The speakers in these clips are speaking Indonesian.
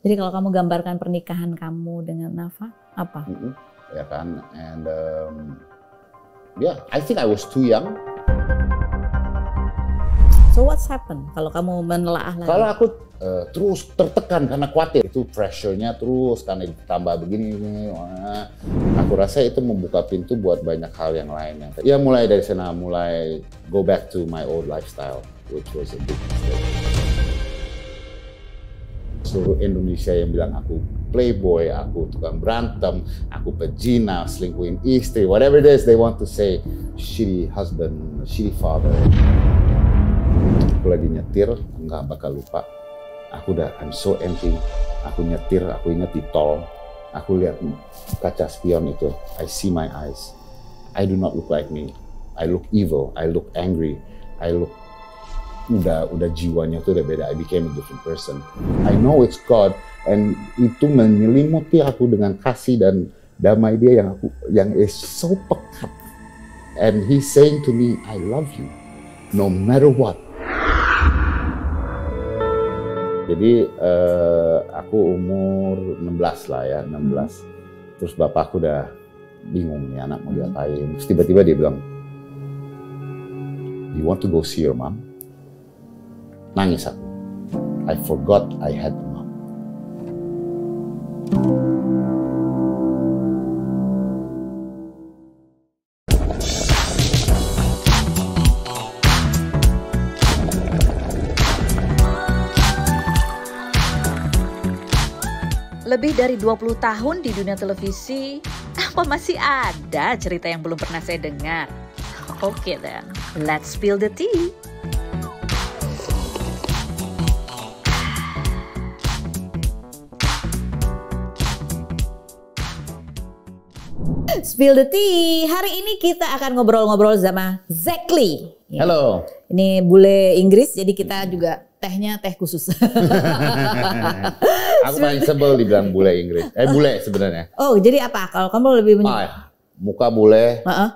Jadi kalau kamu gambarkan pernikahan kamu dengan Nafa apa? Mm -hmm. Ya kan, and um, yeah, I think I was too young. So what's happened kalau kamu menelaah lagi? Kalau aku uh, terus tertekan karena khawatir itu pressure-nya terus karena ditambah begini ini, wah. aku rasa itu membuka pintu buat banyak hal yang lainnya. Ya mulai dari sana mulai go back to my old lifestyle which was a big mistake seluruh Indonesia yang bilang aku playboy, aku tukang berantem, aku pejina, selingkuhin istri, whatever it is they want to say, shitty husband, shitty father. Aku lagi nyetir, nggak bakal lupa. Aku udah, I'm so empty. Aku nyetir, aku inget di tol. Aku lihat kaca spion itu. I see my eyes. I do not look like me. I look evil. I look angry. I look udah udah jiwanya tuh udah beda. I became a different person. I know it's God and itu menyelimuti aku dengan kasih dan damai dia yang aku yang is so pekat. And he saying to me, I love you no matter what. Jadi uh, aku umur 16 lah ya, 16. Terus bapak aku udah bingung nih anak mau diapain. Terus tiba-tiba dia bilang, you want to go see your mom? Nangis aku. I forgot I had a mom. Lebih dari 20 tahun di dunia televisi, apa masih ada cerita yang belum pernah saya dengar? Oke okay then, let's spill the tea. Spill the tea. Hari ini kita akan ngobrol-ngobrol sama Zekli. Ya. Halo. Ini bule Inggris, jadi kita juga tehnya teh khusus. Aku paling sebel dibilang bule Inggris. Eh bule sebenarnya. Oh jadi apa? Kalau kamu lebih menyukai? Ah, ya. muka bule. Uh -uh.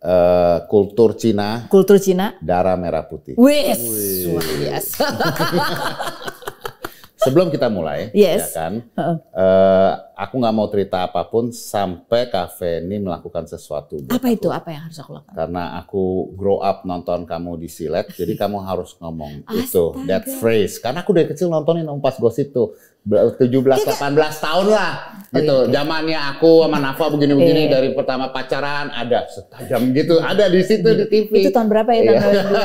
Uh, kultur Cina, kultur Cina, darah merah putih. Wis, yes. Sebelum kita mulai, yes. ya kan, uh -uh. Uh, aku nggak mau cerita apapun sampai kafe ini melakukan sesuatu. apa aku. itu? Apa yang harus aku lakukan? Karena aku grow up nonton kamu di silet, jadi kamu harus ngomong itu, that phrase. Karena aku dari kecil nontonin om pas gosip tuh. 17 18 iya, iya. tahun lah oh, gitu. Iya, iya. Zamannya aku sama Nafa begini-begini dari pertama pacaran ada setajam gitu, ada di situ di TV. Itu tahun berapa ya? Tahun dua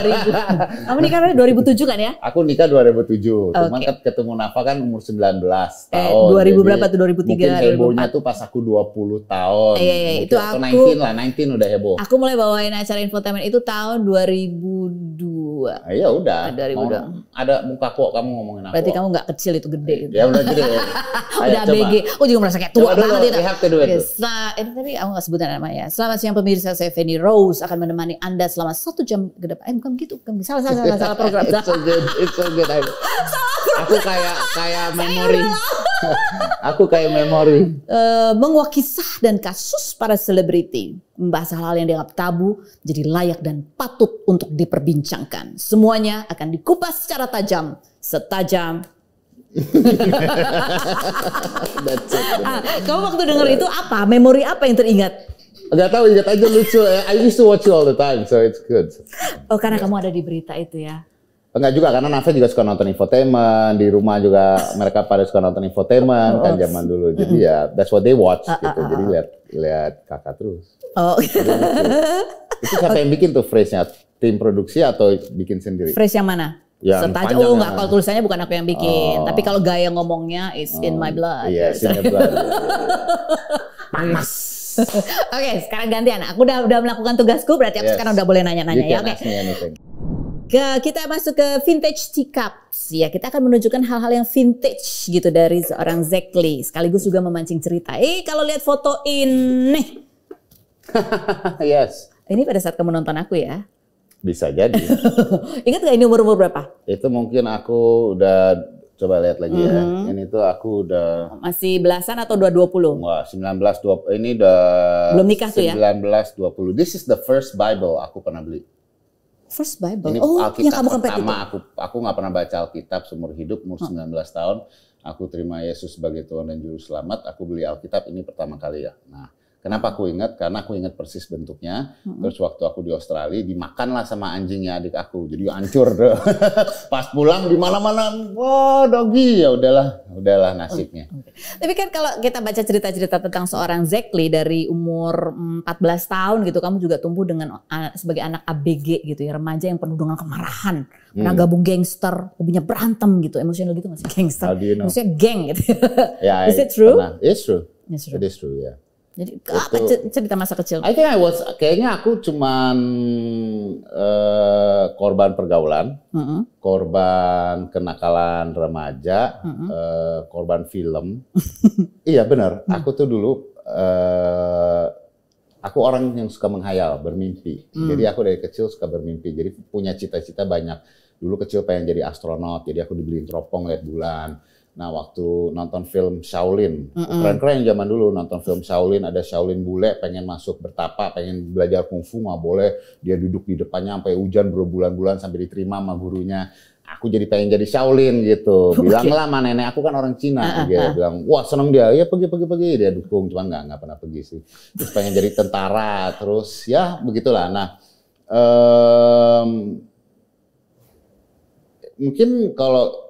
2000. Kamu nikah 2007 kan ya? Aku nikah 2007. Okay. Cuman kan ketemu Nafa kan umur 19 eh, tahun. Eh, 2000 berapa tuh? 2003 mungkin hebohnya tuh pas aku 20 tahun. Iya, iya, iya. itu aku 19 lah, 19 udah heboh. Aku mulai bawain acara infotainment itu tahun 2002. Ah, iya udah. Nah, 2002. Mau, ada muka kok kamu ngomongin aku. Berarti kamu gak kecil itu gede iya, gitu. Ya udah gede. Ya. Ayo, udah ABG. Aku oh, juga merasa kayak tua coba banget ya, dulu, itu. okay, itu. Nah, ini tapi aku gak sebutan namanya. Selamat siang pemirsa, saya Fanny Rose akan menemani Anda selama satu jam ke depan. Eh bukan gitu, bukan gitu. salah salah salah, salah program. it's so good, it's so good. salah program. Aku kayak kayak memori. Aku kayak memori. Eh, menguak kisah dan kasus para selebriti. Membahas hal-hal yang dianggap tabu jadi layak dan patut untuk diperbincangkan. Semuanya akan dikupas secara tajam. Setajam it. Ah, kamu waktu dengar itu apa? Memori apa yang teringat? Gak tau, ingat aja lucu. I used to watch you all the time, so it's good. Oh, karena yeah. kamu ada di berita itu ya? Enggak juga karena Nafe juga suka nonton infotainment di rumah juga mereka pada suka nonton infotainment kan oh, zaman dulu jadi ya that's what they watch ah, ah, gitu ah, jadi lihat lihat kakak terus oh gitu. itu, siapa yang bikin tuh phrase nya tim produksi atau bikin sendiri phrase yang mana yang Serta aja, oh enggak, kalau tulisannya bukan aku yang bikin. Oh. Tapi kalau gaya ngomongnya, it's oh. Iya, in my blood. Iya, in my blood. Panas. Oke, okay, sekarang gantian. Aku udah udah melakukan tugasku, berarti aku yes. sekarang udah boleh nanya-nanya ya. Oke. Okay kita masuk ke vintage teacups ya. Kita akan menunjukkan hal-hal yang vintage gitu dari seorang Zekli Sekaligus juga memancing cerita. Eh kalau lihat foto ini. yes. Ini pada saat kamu nonton aku ya. Bisa jadi. Ingat gak ini umur-umur berapa? Itu mungkin aku udah coba lihat lagi mm -hmm. ya. Mhm. Ini tuh aku udah masih belasan atau dua dua puluh? Wah, sembilan belas dua ini udah belum nikah tuh ya? Sembilan belas dua puluh. This is the first Bible aku pernah beli. First Bible. Ini oh, Alkitab yang kamu kan pertama itu. aku aku nggak pernah baca Alkitab seumur hidup umur 19 tahun. Aku terima Yesus sebagai Tuhan dan Juru Selamat. Aku beli Alkitab ini pertama kali ya. Nah, Kenapa aku ingat? Karena aku ingat persis bentuknya. Hmm. Terus waktu aku di Australia dimakanlah sama anjingnya adik aku. Jadi hancur deh. Pas pulang di mana-mana, wah dogi ya udahlah, udahlah oh, nasibnya. Okay. Tapi kan kalau kita baca cerita-cerita tentang seorang Zekli dari umur 14 tahun gitu, kamu juga tumbuh dengan sebagai anak ABG gitu ya, remaja yang penuh dengan kemarahan, hmm. pernah gabung gangster, hobinya berantem gitu, emosional gitu masih gangster. you know? Maksudnya geng gitu. yeah, Is it true? Pernah. It's true. It's true. It is true, Yeah. Jadi apa cerita masa kecil? I think I was kayaknya aku cuman uh, korban pergaulan, uh -uh. korban kenakalan remaja, uh -uh. Uh, korban film. iya benar. Mm. Aku tuh dulu uh, aku orang yang suka menghayal, bermimpi. Hmm. Jadi aku dari kecil suka bermimpi. Jadi punya cita-cita banyak. Dulu kecil pengen jadi astronot. Jadi aku dibeliin teropong lihat bulan Nah, waktu nonton film Shaolin, keren-keren zaman dulu nonton film Shaolin, ada Shaolin bule pengen masuk bertapa, pengen belajar kungfu nggak boleh, dia duduk di depannya sampai hujan berbulan-bulan sampai diterima sama gurunya. Aku jadi pengen jadi Shaolin gitu. Bilang okay. lah nenek aku kan orang Cina. Ah, ah, dia ah. bilang, wah seneng dia, ya pergi pergi pergi. Dia dukung, cuman nggak nggak pernah pergi sih. Terus pengen jadi tentara, terus ya begitulah. Nah, um, mungkin kalau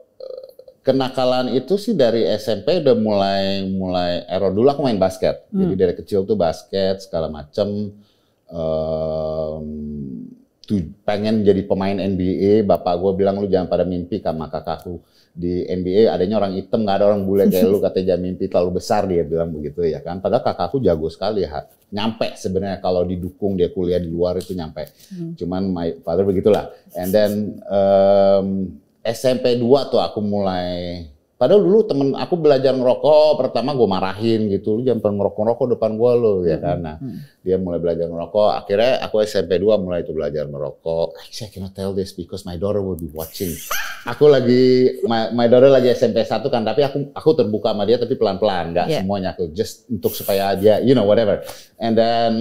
kenakalan itu sih dari SMP udah mulai mulai error dulu aku main basket hmm. jadi dari kecil tuh basket segala macem um, tuh pengen jadi pemain NBA bapak gue bilang lu jangan pada mimpi sama kakakku di NBA adanya orang hitam nggak ada orang bule kayak lu katanya jangan mimpi terlalu besar dia bilang begitu ya kan padahal kakakku jago sekali ya nyampe sebenarnya kalau didukung dia kuliah di luar itu nyampe hmm. cuman my father begitulah and then um, SMP 2 tuh aku mulai Padahal dulu temen aku belajar ngerokok, pertama gue marahin gitu, lu jangan ngerokok-ngerokok depan gue lo, ya hmm, kan. Nah, hmm. dia mulai belajar ngerokok, akhirnya aku SMP 2 mulai itu belajar ngerokok. Actually, I cannot tell this because my daughter will be watching. aku lagi, my, my daughter lagi SMP 1 kan, tapi aku aku terbuka sama dia tapi pelan-pelan, nggak yeah. semuanya aku just untuk supaya dia, you know, whatever. And then,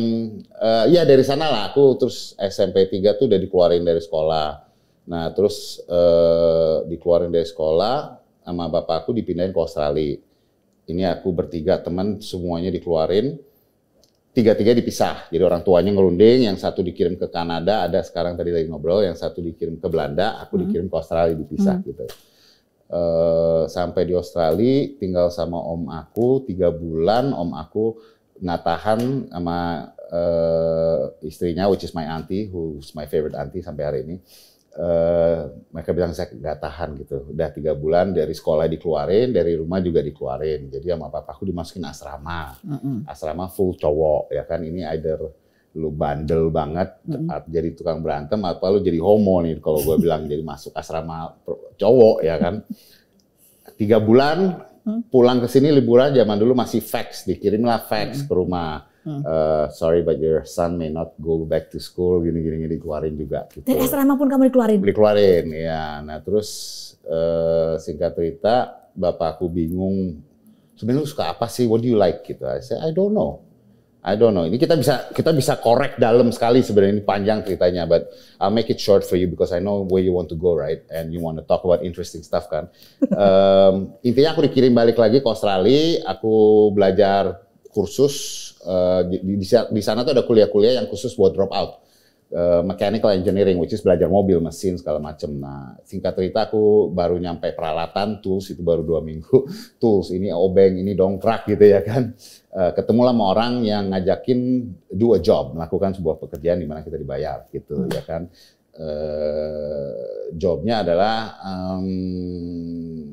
uh, ya dari sana lah aku terus SMP 3 tuh udah dikeluarin dari sekolah Nah terus eh, dikeluarin dari sekolah sama bapakku dipindahin ke Australia. Ini aku bertiga teman semuanya dikeluarin. Tiga-tiga dipisah. Jadi orang tuanya ngerunding, yang satu dikirim ke Kanada, ada sekarang tadi lagi ngobrol, yang satu dikirim ke Belanda, aku hmm. dikirim ke Australia dipisah hmm. gitu. Uh, sampai di Australia tinggal sama om aku tiga bulan om aku nggak tahan sama uh, istrinya which is my auntie who's my favorite auntie sampai hari ini Eh, mereka bilang saya nggak tahan gitu. Udah tiga bulan dari sekolah dikeluarin, dari rumah juga dikeluarin. Jadi sama papa aku dimasukin asrama, mm -hmm. asrama full cowok ya kan. Ini either lu bandel banget mm -hmm. jadi tukang berantem atau lu jadi homo nih kalau gue bilang jadi masuk asrama cowok ya kan. Tiga bulan pulang ke sini liburan zaman dulu masih fax, dikirimlah fax mm -hmm. ke rumah hmm. uh, sorry but your son may not go back to school gini gini, gini dikeluarin juga gitu. Dari eh, asrama pun kamu dikeluarin? Dikeluarin ya. Nah terus uh, singkat cerita bapak aku bingung sebenarnya suka apa sih? What do you like gitu? I say I don't know. I don't know. Ini kita bisa kita bisa korek dalam sekali sebenarnya ini panjang ceritanya, but I'll make it short for you because I know where you want to go, right? And you want to talk about interesting stuff kan. um, intinya aku dikirim balik lagi ke Australia, aku belajar kursus Eh, di, di, di sana tuh ada kuliah-kuliah yang khusus buat drop out. Uh, mechanical engineering, which is belajar mobil, mesin segala macem. Nah, singkat cerita aku baru nyampe peralatan, tools itu baru dua minggu. Tools ini obeng, ini dongkrak gitu ya kan. Uh, ketemulah sama orang yang ngajakin do a job, melakukan sebuah pekerjaan di mana kita dibayar gitu hmm. ya kan. Uh, jobnya adalah um,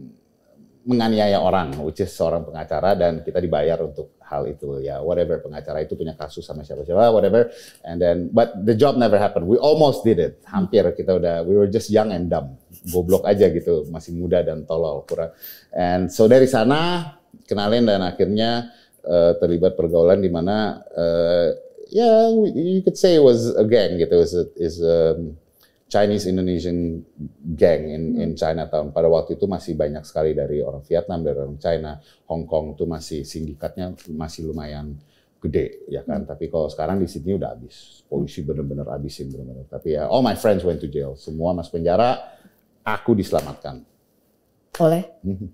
menganiaya orang, which is seorang pengacara dan kita dibayar untuk hal itu ya whatever pengacara itu punya kasus sama siapa-siapa whatever and then but the job never happened we almost did it hampir kita udah we were just young and dumb goblok aja gitu masih muda dan tolol kurang and so dari sana kenalin dan akhirnya uh, terlibat pergaulan di mana uh, ya yeah, you could say it was a gang gitu it is a, um, Chinese Indonesian gang in, hmm. in Chinatown. Pada waktu itu masih banyak sekali dari orang Vietnam, dari orang China, Hong Kong itu masih sindikatnya masih lumayan gede ya kan. Hmm. Tapi kalau sekarang di Sydney udah habis. Polisi bener-bener habisin bener-bener. Tapi ya all my friends went to jail. Semua mas penjara, aku diselamatkan. Oleh? Mm-hmm.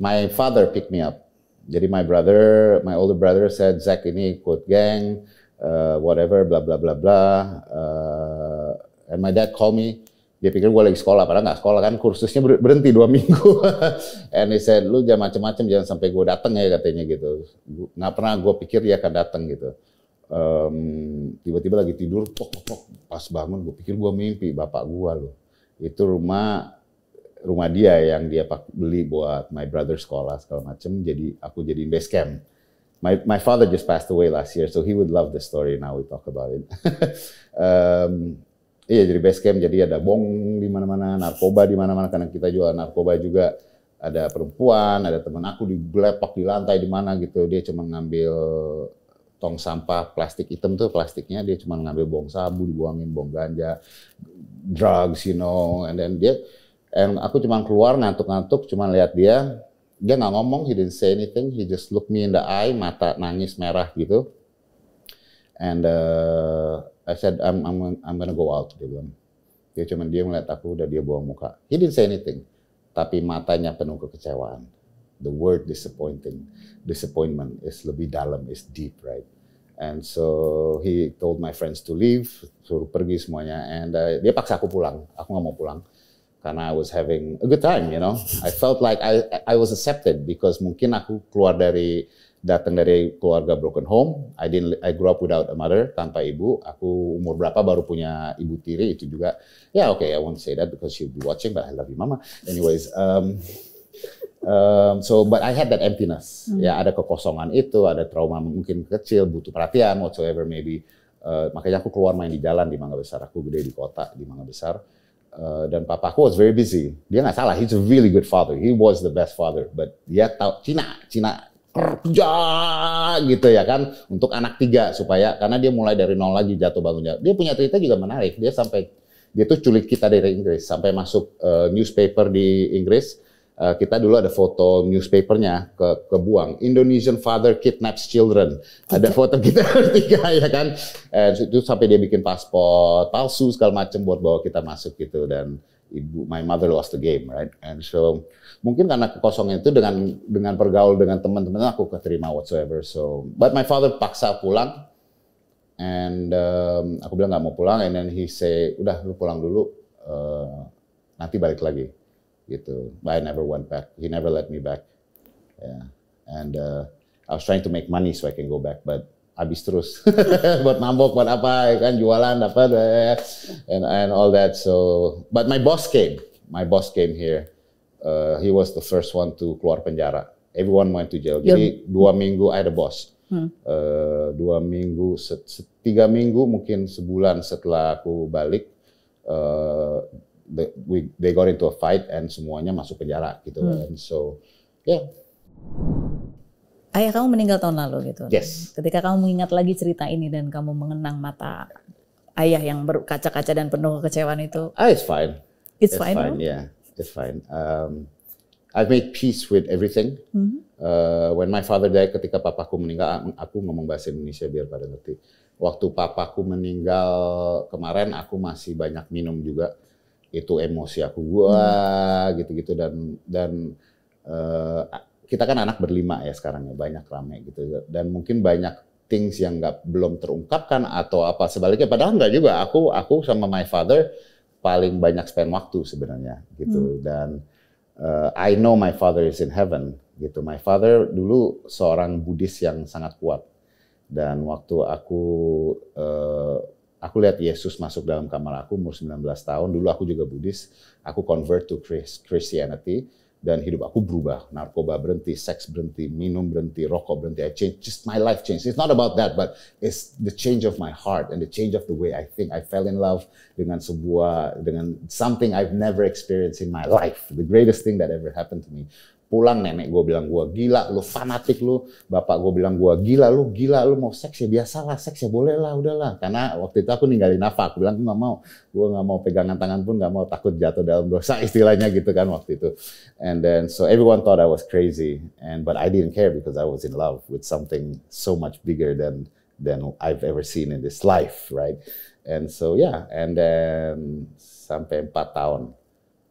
My father picked me up. Jadi my brother, my older brother said, Zack ini ikut gang, uh, whatever, bla bla bla bla. Uh, And my dad call me, dia pikir gue lagi sekolah, padahal nggak sekolah kan, kursusnya berhenti dua minggu. And he said, lu jangan macem-macem, jangan sampai gue dateng ya katanya gitu. Nggak pernah gue pikir dia akan dateng gitu. tiba tiba-tiba lagi tidur, pok, pok, pok, pas bangun gue pikir gue mimpi bapak gue loh. Itu rumah rumah dia yang dia beli buat my brother sekolah segala macem. Jadi aku jadi base camp. My my father just passed away last year, so he would love the story. Now we talk about it. um, Iya jadi base camp jadi ada bong di mana-mana, narkoba di mana-mana karena kita jual narkoba juga. Ada perempuan, ada teman aku di digelepak di lantai di mana gitu. Dia cuma ngambil tong sampah plastik hitam tuh plastiknya dia cuma ngambil bong sabu, dibuangin bong ganja, drugs you know and then dia and aku cuma keluar ngantuk-ngantuk cuma lihat dia dia nggak ngomong, he didn't say anything, he just look me in the eye, mata nangis merah gitu. And uh, I said I'm I'm I'm gonna go out dia bilang. Dia cuman dia melihat aku udah dia buang muka. He didn't say anything. Tapi matanya penuh kekecewaan. The word disappointing, disappointment is lebih dalam, is deep, right? And so he told my friends to leave, suruh pergi semuanya. And uh, dia paksa aku pulang. Aku nggak mau pulang karena I was having a good time, you know. I felt like I I was accepted because mungkin aku keluar dari datang dari keluarga broken home. I didn't I grew up without a mother, tanpa ibu. Aku umur berapa baru punya ibu tiri itu juga. Ya yeah, oke, okay, I won't say that because she'll be watching but I love you mama. Anyways, um, Um, so, but I had that emptiness. Hmm. Ya, ada kekosongan itu, ada trauma mungkin kecil, butuh perhatian, whatsoever maybe. Uh, makanya aku keluar main di jalan di Mangga Besar. Aku gede di kota di Mangga Besar. Uh, dan papaku was very busy. Dia nggak salah, he's a really good father. He was the best father. But dia tahu Cina, Cina kerja gitu ya kan untuk anak tiga supaya karena dia mulai dari nol lagi jatuh bangunnya Dia punya cerita juga menarik. Dia sampai dia tuh culik kita dari Inggris sampai masuk uh, newspaper di Inggris. Uh, kita dulu ada foto newspapernya ke kebuang Indonesian father kidnaps children ada foto kita bertiga ya kan eh, itu sampai dia bikin paspor palsu segala macam buat bawa kita masuk gitu dan ibu my mother lost the game right and so mungkin karena kekosongan itu dengan dengan pergaul dengan teman-teman aku keterima whatsoever. So, but my father paksa pulang and um, aku bilang nggak mau pulang and then he say udah lu pulang dulu uh, nanti balik lagi gitu. But I never went back. He never let me back. Yeah. And uh, I was trying to make money so I can go back, but habis terus buat mabok buat apa ya kan jualan apa, eh. and and all that so but my boss came my boss came here uh, he was the first one to keluar penjara. Everyone went to jail. Jadi You're... dua minggu I the boss. Hmm. Uh, dua minggu, tiga minggu mungkin sebulan setelah aku balik, uh, the, we, they got into a fight and semuanya masuk penjara gitu hmm. And so, yeah. Ayah kamu meninggal tahun lalu gitu. Yes. Ketika kamu mengingat lagi cerita ini dan kamu mengenang mata ayah yang berkaca-kaca dan penuh kecewaan itu. Ah, it's fine. It's, it's fine. fine yeah define. Um, I've made peace with everything. Mm-hmm. Uh, when my father died, ketika papaku meninggal, aku ngomong bahasa Indonesia biar pada ngerti. Waktu papaku meninggal kemarin, aku masih banyak minum juga. Itu emosi aku gua mm. gitu-gitu dan dan uh, kita kan anak berlima ya sekarang ya banyak rame gitu dan mungkin banyak things yang nggak belum terungkapkan atau apa sebaliknya padahal nggak juga aku aku sama my father paling banyak spend waktu sebenarnya gitu hmm. dan uh, I know my father is in heaven gitu. My father dulu seorang Buddhis yang sangat kuat dan waktu aku uh, aku lihat Yesus masuk dalam kamar aku umur 19 tahun. Dulu aku juga Buddhis, aku convert to Christianity dan hidup aku berubah. Narkoba berhenti, seks berhenti, minum berhenti, rokok berhenti. I change, just my life changed. It's not about that, but it's the change of my heart and the change of the way I think. I fell in love dengan sebuah, dengan something I've never experienced in my life. The greatest thing that ever happened to me pulang nenek gue bilang gue gila lu fanatik lu bapak gue bilang gue gila lu gila lu mau seks ya biasalah seks ya boleh lah udahlah karena waktu itu aku ninggalin apa aku bilang gak mau gue gak mau pegangan tangan pun gak mau takut jatuh dalam dosa istilahnya gitu kan waktu itu and then so everyone thought I was crazy and but I didn't care because I was in love with something so much bigger than than I've ever seen in this life right and so yeah and then sampai empat tahun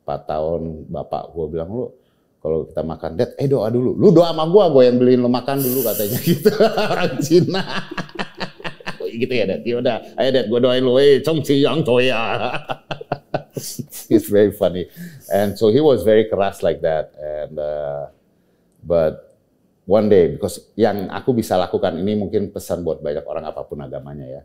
empat tahun bapak gue bilang lu kalau kita makan dad eh doa dulu lu doa sama gua gua yang beliin lu makan dulu katanya gitu orang Cina gitu ya dad ya udah ayo dad gua doain lu eh cong yang it's very funny and so he was very keras like that and uh, but one day because yang aku bisa lakukan ini mungkin pesan buat banyak orang apapun agamanya ya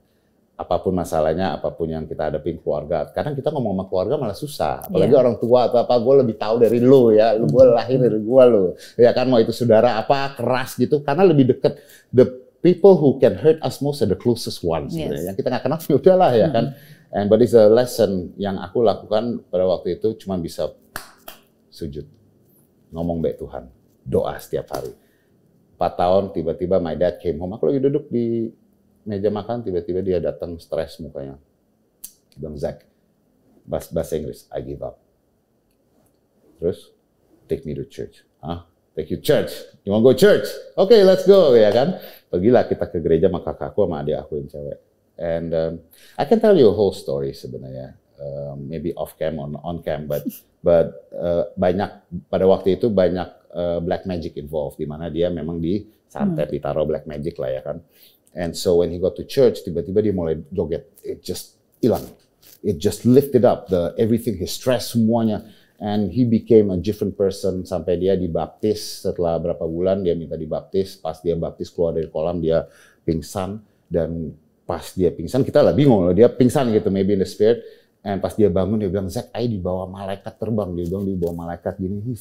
apapun masalahnya, apapun yang kita hadapi keluarga. Kadang kita ngomong sama keluarga malah susah, iya. apalagi yeah. orang tua atau apa. Gue lebih tahu dari lu ya, lu gue hmm. lahir dari gue lu. Ya kan mau itu saudara apa keras gitu, karena lebih deket. The people who can hurt us most are the closest ones. Yes. Yang kita nggak kenal ya udahlah ya mm kan. Hmm. And but it's a lesson yang aku lakukan pada waktu itu cuma bisa sujud, ngomong baik Tuhan, doa setiap hari. Empat tahun tiba-tiba my dad came home. Aku lagi duduk di meja makan tiba-tiba dia datang stres mukanya. Bang Zack, bahasa, bahasa Inggris, I give up. Terus, take me to church. Ah, take you church. You want go church? Okay, let's go. Ya kan? Pergilah kita ke gereja sama kakakku sama adik aku yang cewek. And um, I can tell you a whole story sebenarnya. Uh, maybe off cam on on cam, but but uh, banyak pada waktu itu banyak uh, black magic involved dimana dia memang disantet hmm. ditaruh black magic lah ya kan. And so when he got to church, tiba-tiba dia mulai joget. It just hilang. It just lifted up the everything, his stress semuanya. And he became a different person sampai dia dibaptis setelah berapa bulan dia minta dibaptis. Pas dia baptis keluar dari kolam dia pingsan dan pas dia pingsan kita lah bingung loh dia pingsan gitu maybe in the spirit. And pas dia bangun dia bilang Zack, I bawah malaikat terbang. Dia bilang di bawah malaikat gini. He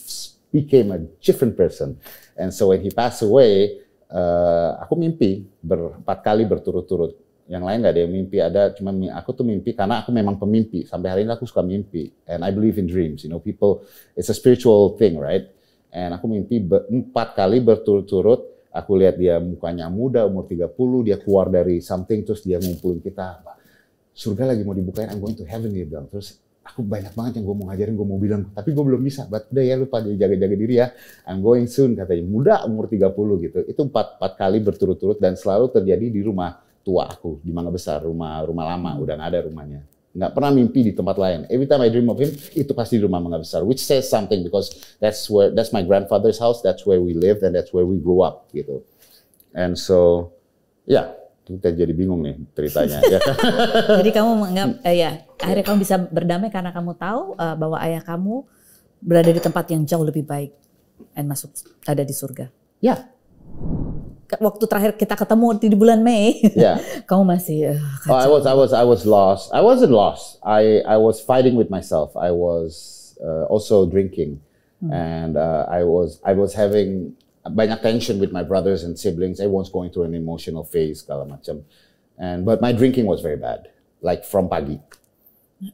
became a different person. And so when he passed away, Eh, aku mimpi berempat kali berturut-turut. Yang lain gak ada yang mimpi. Ada cuma aku tuh mimpi karena aku memang pemimpi. Sampai hari ini aku suka mimpi. And I believe in dreams. You know, people, it's a spiritual thing, right? And aku mimpi empat kali berturut-turut. Aku lihat dia mukanya muda, umur 30, dia keluar dari something, terus dia ngumpulin kita. Surga lagi mau dibukain, I'm going to heaven, dia bilang. Terus aku banyak banget yang gue mau ngajarin, gue mau bilang, tapi gue belum bisa. But udah ya lu pada jaga-jaga diri ya. I'm going soon katanya. Muda umur 30 gitu. Itu 4, 4 kali berturut-turut dan selalu terjadi di rumah tua aku, di mana Besar, rumah rumah lama, udah nggak ada rumahnya. Nggak pernah mimpi di tempat lain. Every time I dream of him, itu pasti di rumah Mangga Besar, which says something because that's where that's my grandfather's house, that's where we live, and that's where we grew up gitu. And so, yeah, kita jadi bingung nih ceritanya. ya. jadi kamu menganggap eh, ya akhirnya kamu bisa berdamai karena kamu tahu uh, bahwa ayah kamu berada di tempat yang jauh lebih baik dan masuk ada di surga. Ya. Waktu terakhir kita ketemu di bulan Mei, yeah. kamu masih. Uh, oh, I was, I was, I was lost. I wasn't lost. I, I was fighting with myself. I was uh, also drinking, hmm. and uh, I was, I was having banyak tension with my brothers and siblings. Everyone's going through an emotional phase, segala macam. And but my drinking was very bad, like from pagi.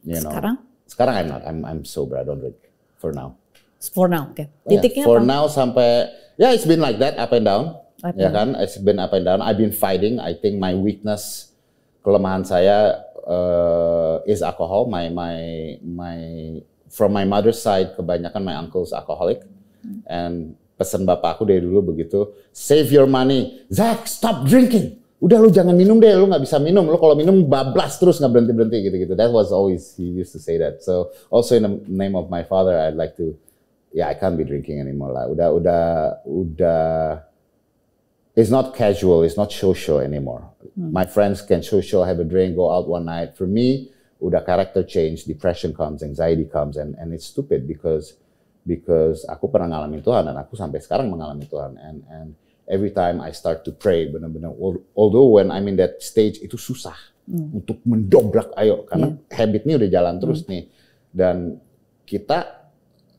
You know. Sekarang? Sekarang I'm not. I'm I'm sober. I don't drink for now. For now, okay. Titiknya yeah, for apa? now sampai ya yeah, it's been like that up and down. Up ya yeah, kan, it's been up and down. I've been fighting. I think my weakness, kelemahan saya uh, is alcohol. My my my from my mother's side kebanyakan my uncle's alcoholic, hmm. and pesan bapak aku dari dulu begitu, save your money. Zack, stop drinking. Udah lu jangan minum deh, lu nggak bisa minum. Lu kalau minum bablas terus nggak berhenti berhenti gitu-gitu. That was always he used to say that. So also in the name of my father, I'd like to, yeah, I can't be drinking anymore lah. Udah, udah, udah. It's not casual, it's not social anymore. Hmm. My friends can social, have a drink, go out one night. For me, udah character change, depression comes, anxiety comes, and and it's stupid because because aku pernah ngalamin Tuhan dan aku sampai sekarang mengalami Tuhan and and every time I start to pray benar-benar although when I'm in that stage itu susah mm. untuk mendobrak ayo karena yeah. ini udah jalan terus mm. nih dan kita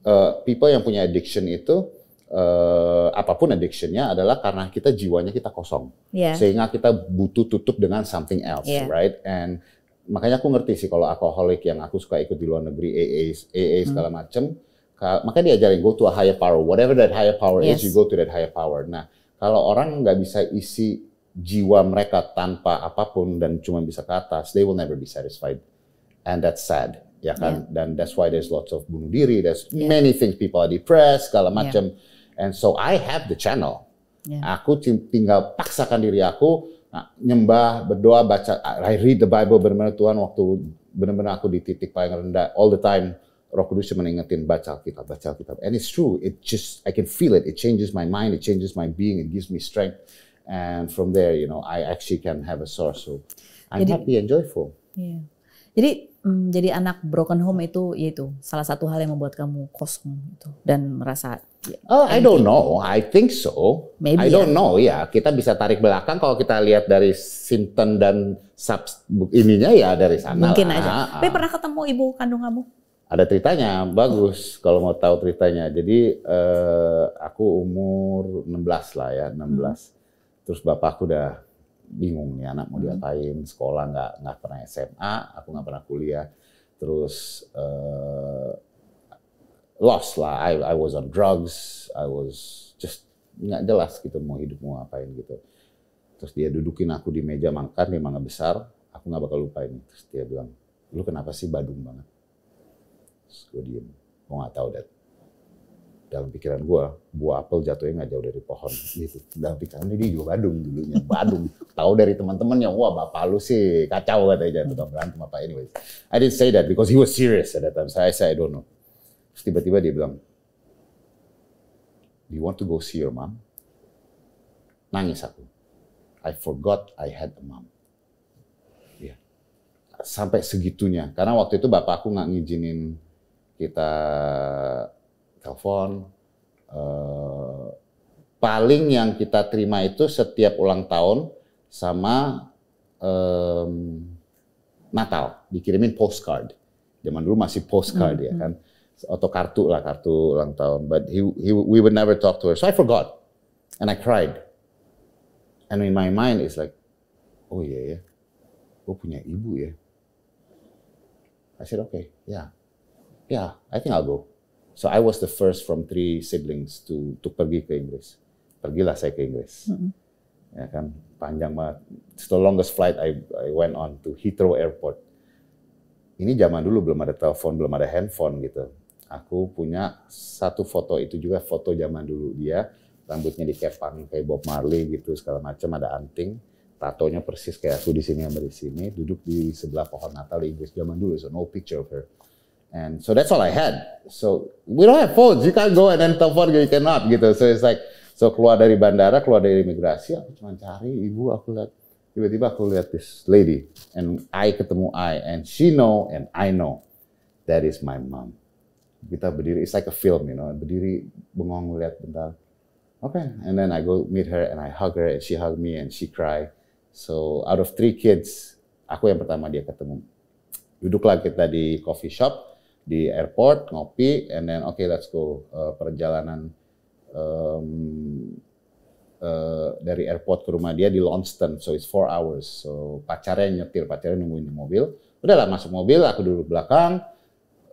uh, people yang punya addiction itu uh, apapun addictionnya adalah karena kita jiwanya kita kosong yeah. sehingga kita butuh tutup dengan something else yeah. right and makanya aku ngerti sih kalau alkoholik yang aku suka ikut di luar negeri AA AA hmm. segala macem maka diajarin go to a higher power. Whatever that higher power yes. is, you go to that higher power. Nah, kalau orang nggak bisa isi jiwa mereka tanpa apapun dan cuma bisa ke atas, they will never be satisfied. And that's sad, ya kan? Yeah. Dan that's why there's lots of bunuh diri, there's yeah. many things people are depressed, segala macam. Yeah. And so I have the channel. Yeah. Aku tinggal paksakan diri aku ah, nyembah, berdoa, baca, I read the Bible benar-benar Tuhan waktu benar-benar aku di titik paling rendah all the time Roh Kudus cuma ingetin baca Alkitab, baca Alkitab. And it's true. It just I can feel it. It changes my mind. It changes my being. It gives me strength. And from there, you know, I actually can have a source. So I'm jadi, happy and joyful. Yeah. Jadi um, jadi anak broken home itu yaitu salah satu hal yang membuat kamu kosong itu dan merasa ya, Oh, I don't know. I think so. Maybe I don't ya. know ya. Kita bisa tarik belakang kalau kita lihat dari simptom dan sub ininya ya dari sana. Mungkin lah. aja. Ah, Tapi ah. pernah ketemu ibu kandung kamu? ada ceritanya bagus kalau mau tahu ceritanya. Jadi eh, aku umur 16 lah ya, 16. Hmm. Terus bapak aku udah bingung nih anak mau hmm. diapain, hmm. sekolah nggak nggak pernah SMA, aku nggak pernah kuliah. Terus eh, lost lah. I I was on drugs, I was just nggak jelas gitu mau hidup mau ngapain gitu. Terus dia dudukin aku di meja makan di mangga besar, aku nggak bakal lupa ini. Terus dia bilang, lu kenapa sih Badung banget? gue diem gue nggak tahu dat dalam pikiran gue buah apel jatuhnya nggak jauh dari pohon gitu dalam pikiran ini juga Bandung dulunya Badung. tahu dari teman-teman yang wah bapak lu sih kacau katanya jangan dalam berantem apa anyways I didn't say that because he was serious at that time so I don't know tiba-tiba dia bilang do you want to go see your mom nangis aku I forgot I had a mom ya sampai segitunya karena waktu itu bapak aku gak ngizinin kita telepon Uh, paling yang kita terima itu setiap ulang tahun sama um, Natal dikirimin postcard zaman dulu masih postcard mm -hmm. ya kan atau kartu lah kartu ulang tahun but he, he we would never talk to her so I forgot and I cried and in my mind it's like oh iya yeah, ya yeah. gue punya ibu ya yeah. I said okay yeah yeah, I think I'll go. So I was the first from three siblings to to pergi ke Inggris. Pergilah saya ke Inggris. Mm -hmm. Ya kan panjang banget. It's the longest flight I I went on to Heathrow Airport. Ini zaman dulu belum ada telepon, belum ada handphone gitu. Aku punya satu foto itu juga foto zaman dulu dia rambutnya dikepang kayak Bob Marley gitu segala macam ada anting tatonya persis kayak aku di sini sama di sini duduk di sebelah pohon Natal di Inggris zaman dulu so no picture of her And so that's all I had. So we don't have phones. You can't go and then telepon, you cannot gitu. So it's like, so keluar dari bandara, keluar dari imigrasi, aku cuma cari ibu, aku lihat tiba-tiba aku lihat this lady and I ketemu I and she know and I know that is my mom. Kita berdiri, it's like a film, you know, berdiri bengong lihat bentar. Okay, and then I go meet her and I hug her and she hug me and she cry. So out of three kids, aku yang pertama dia ketemu. Duduklah kita di coffee shop, di airport ngopi and then okay let's go eh, perjalanan eh, dari airport ke rumah dia di Launceston so it's four hours so pacarnya nyetir pacarnya nungguin di mobil udahlah masuk mobil aku duduk belakang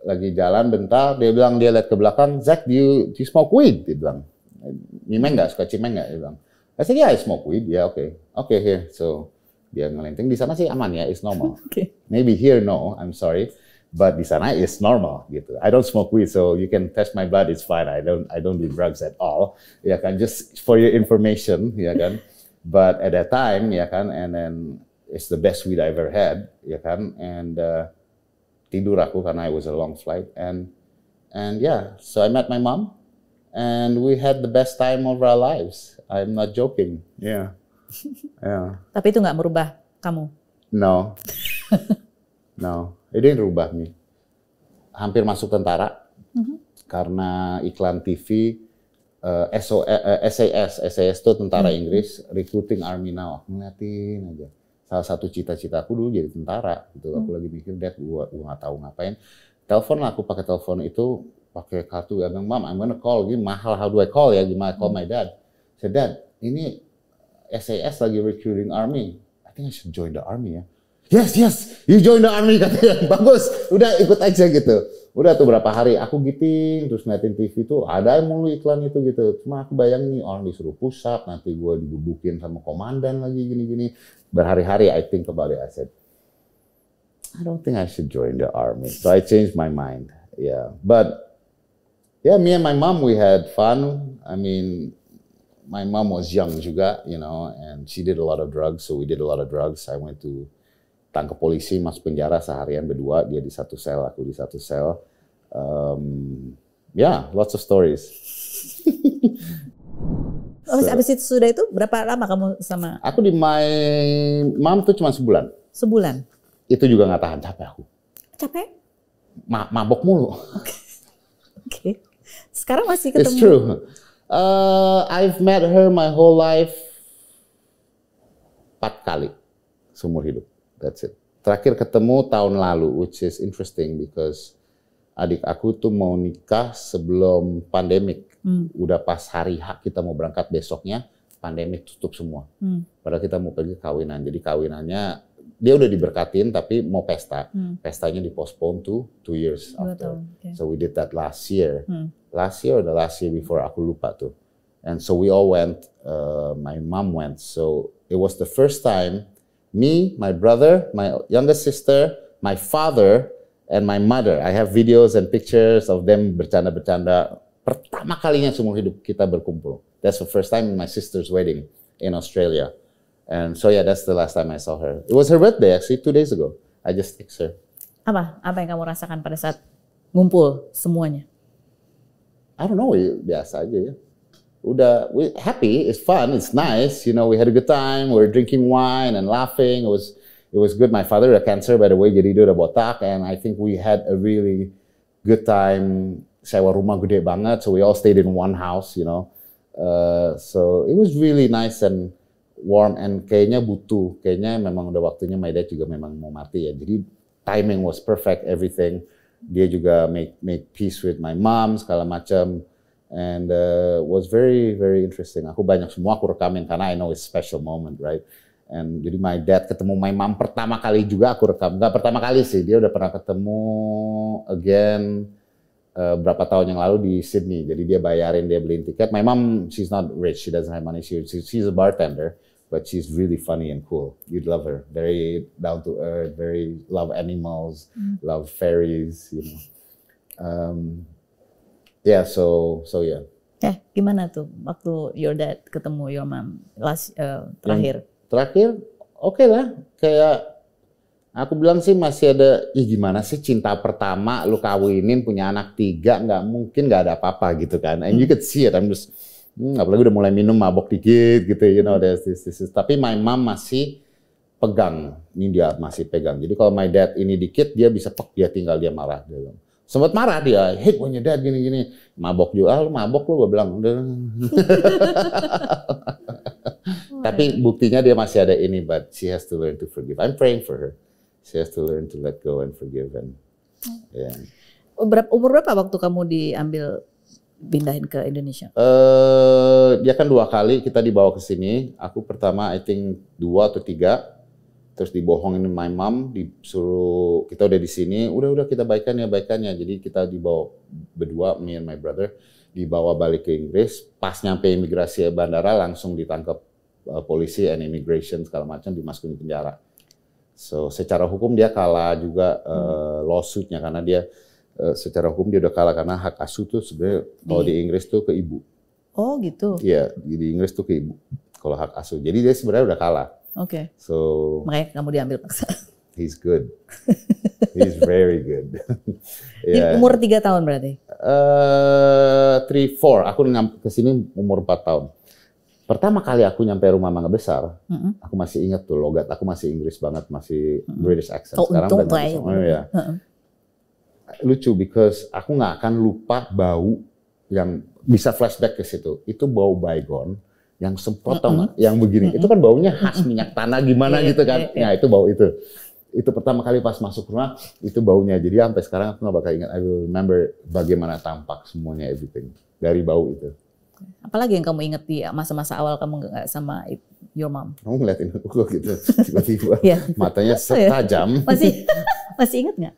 lagi jalan bentar dia bilang dia lihat ke belakang Zack do smoke weed dia bilang Mimeng nggak suka cimeng nggak dia bilang saya said yeah I smoke weed ya yeah, oke okay. oke okay, here so dia ngelenting di sana sih aman ya it's normal maybe here no I'm sorry but di sana is normal gitu. I don't smoke weed, so you can test my blood, it's fine. I don't I don't do drugs at all. Ya kan, just for your information, ya kan. But at that time, ya kan, and then it's the best weed I ever had, ya kan. And uh, tidur aku karena it was a long flight. And and yeah, so I met my mom, and we had the best time of our lives. I'm not joking. Yeah, yeah. Tapi itu nggak merubah kamu. No, no. Jadi rubah nih. Hampir masuk tentara mm-hmm. karena iklan TV uh, eh, SO, uh, eh, eh, SAS, SAS itu tentara mm-hmm. Inggris, recruiting army now. Aku ngeliatin aja. Salah satu cita-cita aku dulu jadi tentara gitu. Mm-hmm. Aku mhm. lagi mikir, Dad, gua, gua gak tahu ngapain. Telepon lah aku pakai telepon itu pakai kartu abang mam I'm gonna call gini mahal how do I call ya gimana mm call my dad Saya, dad ini SAS lagi recruiting army I think I should join the army ya yes yes you join the army katanya bagus udah ikut aja gitu udah tuh berapa hari aku giting terus ngeliatin TV tuh ada yang mulu iklan itu gitu cuma aku bayang nih orang disuruh push up nanti gue digebukin sama komandan lagi gini-gini berhari-hari I think about it I said I don't think I should join the army so I changed my mind yeah but yeah me and my mom we had fun I mean my mom was young juga you know and she did a lot of drugs so we did a lot of drugs I went to tangkap polisi masuk penjara seharian berdua dia di satu sel aku di satu sel um, ya yeah, lots of stories Abis, so, abis itu sudah itu berapa lama kamu sama? Aku di my mom tuh cuma sebulan. Sebulan. Itu juga nggak tahan capek aku. Capek? Ma mabok mulu. Oke. Okay. okay. Sekarang masih ketemu. It's true. Uh, I've met her my whole life empat kali seumur hidup. That's it. Terakhir ketemu tahun lalu, which is interesting because adik aku tuh mau nikah sebelum pandemik. Hmm. Udah pas hari hak kita mau berangkat besoknya, pandemik tutup semua. Hmm. Padahal kita mau pergi kawinan. Jadi kawinannya dia udah diberkatin tapi mau pesta. Hmm. Pestanya dipospon tuh two years Dua after. Okay. So we did that last year. Hmm. Last year or the last year before aku lupa tuh. And so we all went. Uh, my mom went. So it was the first time me, my brother, my younger sister, my father, and my mother. I have videos and pictures of them bercanda-bercanda. Pertama kalinya seumur hidup kita berkumpul. That's the first time in my sister's wedding in Australia. And so yeah, that's the last time I saw her. It was her birthday actually two days ago. I just text her. Apa? Apa yang kamu rasakan pada saat ngumpul semuanya? I don't know, biasa aja ya udah we happy, it's fun, it's nice. You know, we had a good time. We were drinking wine and laughing. It was it was good. My father had cancer, by the way, jadi dia udah botak. And I think we had a really good time. Sewa rumah gede banget, so we all stayed in one house, you know. Uh, so it was really nice and warm and kayaknya butuh, kayaknya memang udah waktunya my dad juga memang mau mati ya. Jadi timing was perfect, everything. Dia juga make make peace with my mom segala macam and uh, was very very interesting. Aku banyak semua aku rekamin karena I know it's special moment, right? And jadi my dad ketemu my mom pertama kali juga aku rekam. Gak pertama kali sih, dia udah pernah ketemu again uh, berapa tahun yang lalu di Sydney. Jadi dia bayarin, dia beliin tiket. My mom, she's not rich, she doesn't have money. She, she's a bartender, but she's really funny and cool. You'd love her. Very down to earth, very love animals, mm. love fairies, you know. Um, Yeah, so so yeah. Eh, gimana tuh waktu your dad ketemu your mom last uh, eh, terakhir? Yang terakhir, oke okay lah. Kayak aku bilang sih masih ada, ih gimana sih cinta pertama lu kawinin punya anak tiga nggak mungkin nggak ada apa-apa gitu kan. And you hmm. could see it. I'm just, hmm, apalagi udah mulai minum mabok dikit gitu, you know, there's this, this, this. Tapi my mom masih pegang, ini dia masih pegang. Jadi kalau my dad ini dikit, dia bisa pek, dia tinggal, dia marah. Gitu sempat marah dia, hei punya dad gini-gini. Mabok juga, lu mabok lu gue bilang. Tapi buktinya dia masih ada ini, but she has to learn to forgive. I'm praying for her. She has to learn to let go and forgive and hmm. yeah. Berapa, umur berapa waktu kamu diambil pindahin ke Indonesia? Eh, uh, dia kan dua kali kita dibawa ke sini. Aku pertama, I think dua atau tiga terus dibohongin my mom disuruh kita udah di sini udah udah kita baikkan ya baikkan ya jadi kita dibawa berdua me and my brother dibawa balik ke Inggris pas nyampe imigrasi bandara langsung ditangkap uh, polisi and immigration segala macam dimasukin penjara so secara hukum dia kalah juga uh, hmm. lawsuitnya karena dia uh, secara hukum dia udah kalah karena hak asuh tuh sebenarnya kalau di Inggris tuh ke ibu oh gitu iya di Inggris tuh ke ibu kalau hak asuh jadi dia sebenarnya udah kalah Okay. So makanya kamu diambil paksa. He's good. He's very good. yeah. Di umur tiga tahun berarti? Uh, three, four. Aku nyampe ke sini umur empat tahun. Pertama kali aku nyampe rumah Mangga Besar, mm -hmm. aku masih ingat tuh logat. Aku masih Inggris banget, masih mm -hmm. British accent. Oh, Sekarang udah Oh, ya. ya. Lucu because aku nggak akan lupa bau yang bisa flashback ke situ. Itu bau bygone yang sepotong, mm-hmm. yang begini. Mm-hmm. Itu kan baunya khas minyak tanah gimana iya, gitu kan. Iya, iya. Nah, itu bau itu. Itu pertama kali pas masuk rumah, itu baunya. Jadi sampai sekarang aku gak bakal ingat, I will remember bagaimana tampak semuanya everything dari bau itu. Apalagi yang kamu inget di masa-masa awal kamu gak sama your mom? Kamu ngeliatin aku gitu, tiba-tiba yeah. matanya oh, setajam. masih masih inget gak?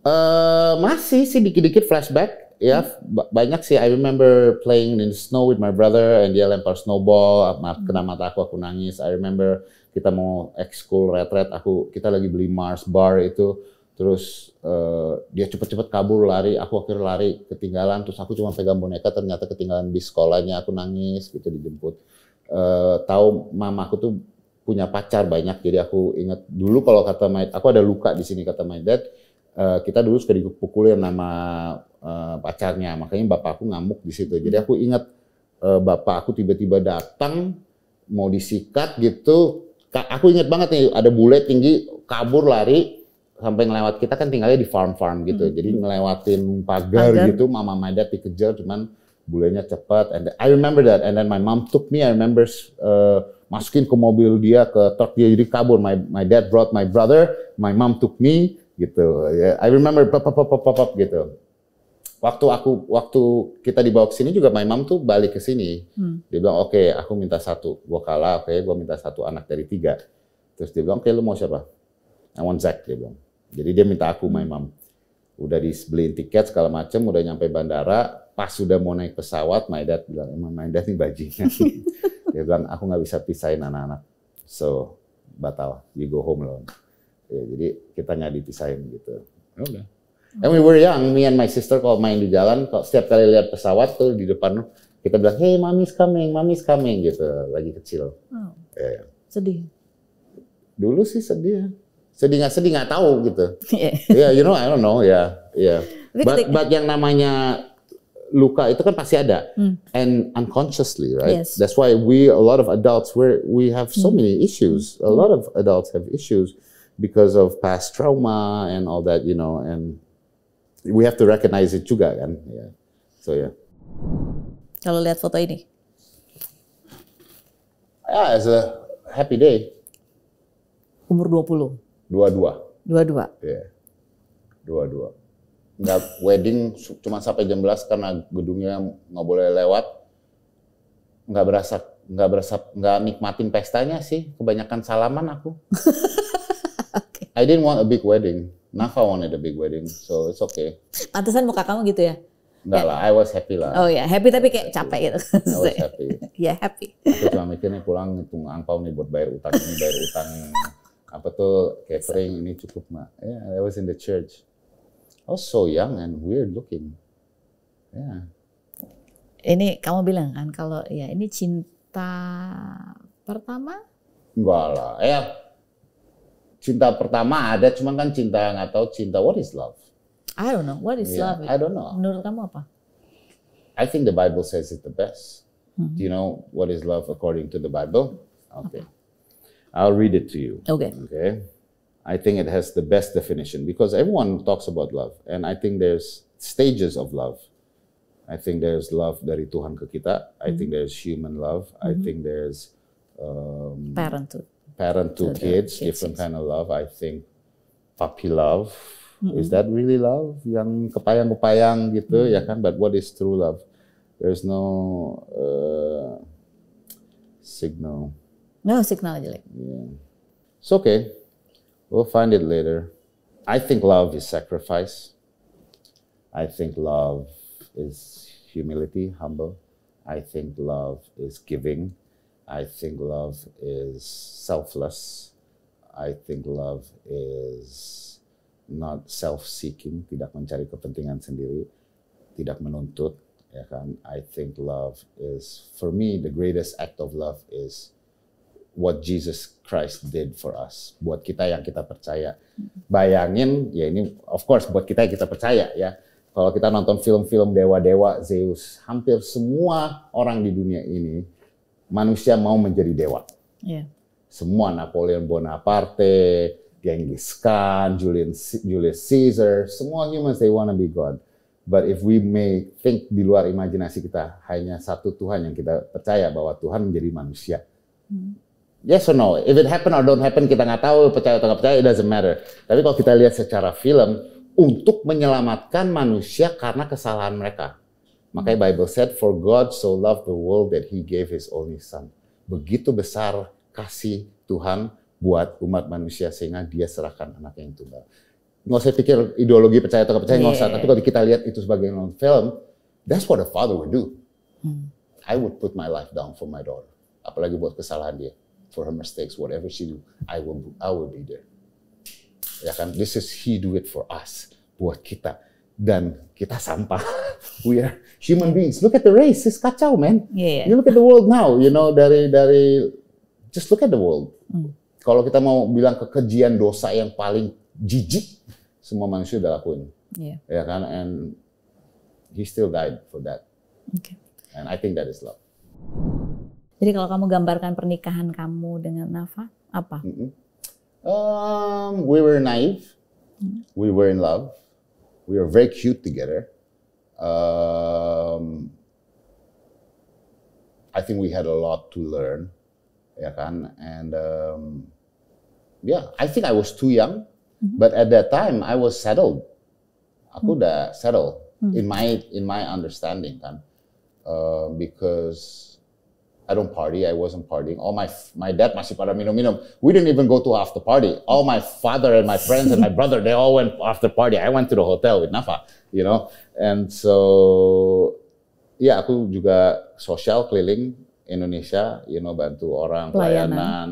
Uh, eh, masih sih dikit-dikit flashback ya banyak sih. I remember playing in the snow with my brother and dia lempar snowball, hmm. kena mata aku, aku nangis. I remember kita mau ekskul retret, aku kita lagi beli Mars bar itu, terus uh, dia cepet-cepet kabur lari, aku akhirnya lari ketinggalan, terus aku cuma pegang boneka, ternyata ketinggalan di sekolahnya, aku nangis gitu dijemput. Uh, tahu aku tuh punya pacar banyak, jadi aku ingat dulu kalau kata my, aku ada luka di sini kata my dad. Uh, kita dulu suka dipukulin nama uh, pacarnya. Makanya bapak aku ngamuk di situ. Jadi aku ingat uh, bapak aku tiba-tiba datang mau disikat gitu. Aku ingat banget nih ada bule tinggi kabur lari sampai ngelewat kita kan tinggalnya di farm-farm gitu. Hmm. Jadi ngelewatin pagar, pagar gitu, mama my dad dikejar cuman bulenya cepat and I remember that and then my mom took me I remember uh, masukin ke mobil dia ke truk dia jadi kabur my my dad brought my brother my mom took me gitu I remember pop pop pop pop, pop gitu waktu aku waktu kita dibawa ke sini juga my mom tuh balik ke sini. Hmm. Dia bilang oke, okay, aku minta satu. Gua kalah, oke, okay, gua minta satu anak dari tiga. Terus dia bilang, "Oke, okay, lu mau siapa?" "I want Zack," dia bilang. Jadi dia minta aku my hmm. mom. Udah dibeliin tiket segala macem, udah nyampe bandara, pas sudah mau naik pesawat, my dad bilang, "Emang my dad nih bajingan." dia bilang, "Aku nggak bisa pisahin anak-anak." So, batal. You go home loh. Ya, jadi kita nggak dipisahin gitu. Ya udah. And we were young, me and my sister kalau main di jalan, kalau setiap kali lihat pesawat tuh di depan kita bilang, hey mommy's coming, mommy's coming gitu, lagi kecil. Oh. Yeah. Iya. Sedih? Dulu sih sedih ya. Sedih nggak sedih nggak tahu gitu. yeah. yeah, you know, I don't know, ya, yeah, yeah. But, but yang namanya luka itu kan pasti ada hmm. and unconsciously right yes. that's why we a lot of adults we we have so hmm. many issues a hmm. lot of adults have issues because of past trauma and all that you know and we have to recognize it juga kan. Yeah. So ya. Yeah. Kalau lihat foto ini? Yeah, it's a happy day. Umur 20? 22. 22? Iya. Yeah. 22. Nggak wedding cuma sampai jam 11 karena gedungnya nggak boleh lewat. Nggak berasa nggak berasa nggak nikmatin pestanya sih kebanyakan salaman aku. okay. I didn't want a big wedding. Nafa wanted a big wedding, so it's okay. Pantesan muka kamu gitu ya? Enggak lah, I was happy lah. Oh ya, yeah. happy tapi kayak capek gitu. I was happy. ya yeah, happy. Aku cuma mikirnya pulang ngitung angpau nih buat bayar utang ini, bayar utang apa tuh catering ini cukup mah. Yeah, I was in the church. I was so young and weird looking. Yeah. Ini kamu bilang kan kalau ya ini cinta pertama? Enggak lah. Eh, cinta pertama ada, cuman kan cinta yang tahu cinta what is love. I don't know what is yeah, love. I don't know. Menurut kamu apa? I think the Bible says it the best. Mm-hmm. Do you know what is love according to the Bible? Okay. okay. I'll read it to you. Okay. Okay. I think it has the best definition because everyone talks about love and I think there's stages of love. I think there's love dari Tuhan ke kita. I mm-hmm. think there's human love. Mm-hmm. I hmm. think there's um, parenthood parent to, kids, kids, different kids. kind of love. I think puppy love. Mm-hmm. Is that really love? Yang kepayang-kepayang gitu mm-hmm. ya kan? But what is true love? There's no uh, signal. No signal jelek. Yeah. It's okay. We'll find it later. I think love is sacrifice. I think love is humility, humble. I think love is giving. I think love is selfless. I think love is not self-seeking, tidak mencari kepentingan sendiri, tidak menuntut, ya kan? I think love is, for me, the greatest act of love is what Jesus Christ did for us. Buat kita yang kita percaya. Bayangin, ya ini of course buat kita yang kita percaya ya. Kalau kita nonton film-film dewa-dewa Zeus, hampir semua orang di dunia ini manusia mau menjadi dewa. Yeah. Semua Napoleon Bonaparte, Genghis Khan, Julian, Julius Caesar, semua humans they wanna be God. But if we may think di luar imajinasi kita, hanya satu Tuhan yang kita percaya bahwa Tuhan menjadi manusia. Hmm. Yes or no? If it happen or don't happen, kita nggak tahu, percaya atau nggak percaya, it doesn't matter. Tapi kalau kita lihat secara film, untuk menyelamatkan manusia karena kesalahan mereka. Makanya hmm. Bible said, For God so loved the world that he gave his only son. Begitu besar kasih Tuhan buat umat manusia sehingga dia serahkan anaknya yang tunggal. Nggak usah pikir ideologi percaya atau nggak percaya, yeah. nggak usah. Tapi kalau kita lihat itu sebagai non film, that's what a father would do. Hmm. I would put my life down for my daughter. Apalagi buat kesalahan dia. For her mistakes, whatever she do, I will, I will be there. Ya kan? This is he do it for us. Buat kita dan kita sampah. We are human beings. Look at the race, it's kacau, man. Yeah, yeah. You look at the world now, you know dari dari just look at the world. Mm. Kalau kita mau bilang kekejian dosa yang paling jijik, semua manusia udah lakuin. Yeah. Ya kan? And he still died for that. Okay. And I think that is love. Jadi kalau kamu gambarkan pernikahan kamu dengan Nafa, apa? Mm -hmm. um, we were naive. Mm. We were in love. we were very cute together. Um, I think we had a lot to learn, And um, yeah, I think I was too young, mm-hmm. but at that time I was settled. I could settle mm-hmm. in my in my understanding kan, uh, because I don't party. I wasn't partying. All my my dad masih pada minum-minum. We didn't even go to after party. All my father and my friends and my brother they all went after party. I went to the hotel with Nafa, you know. And so yeah, aku juga sosial keliling Indonesia, you know bantu orang pelayanan, pelayanan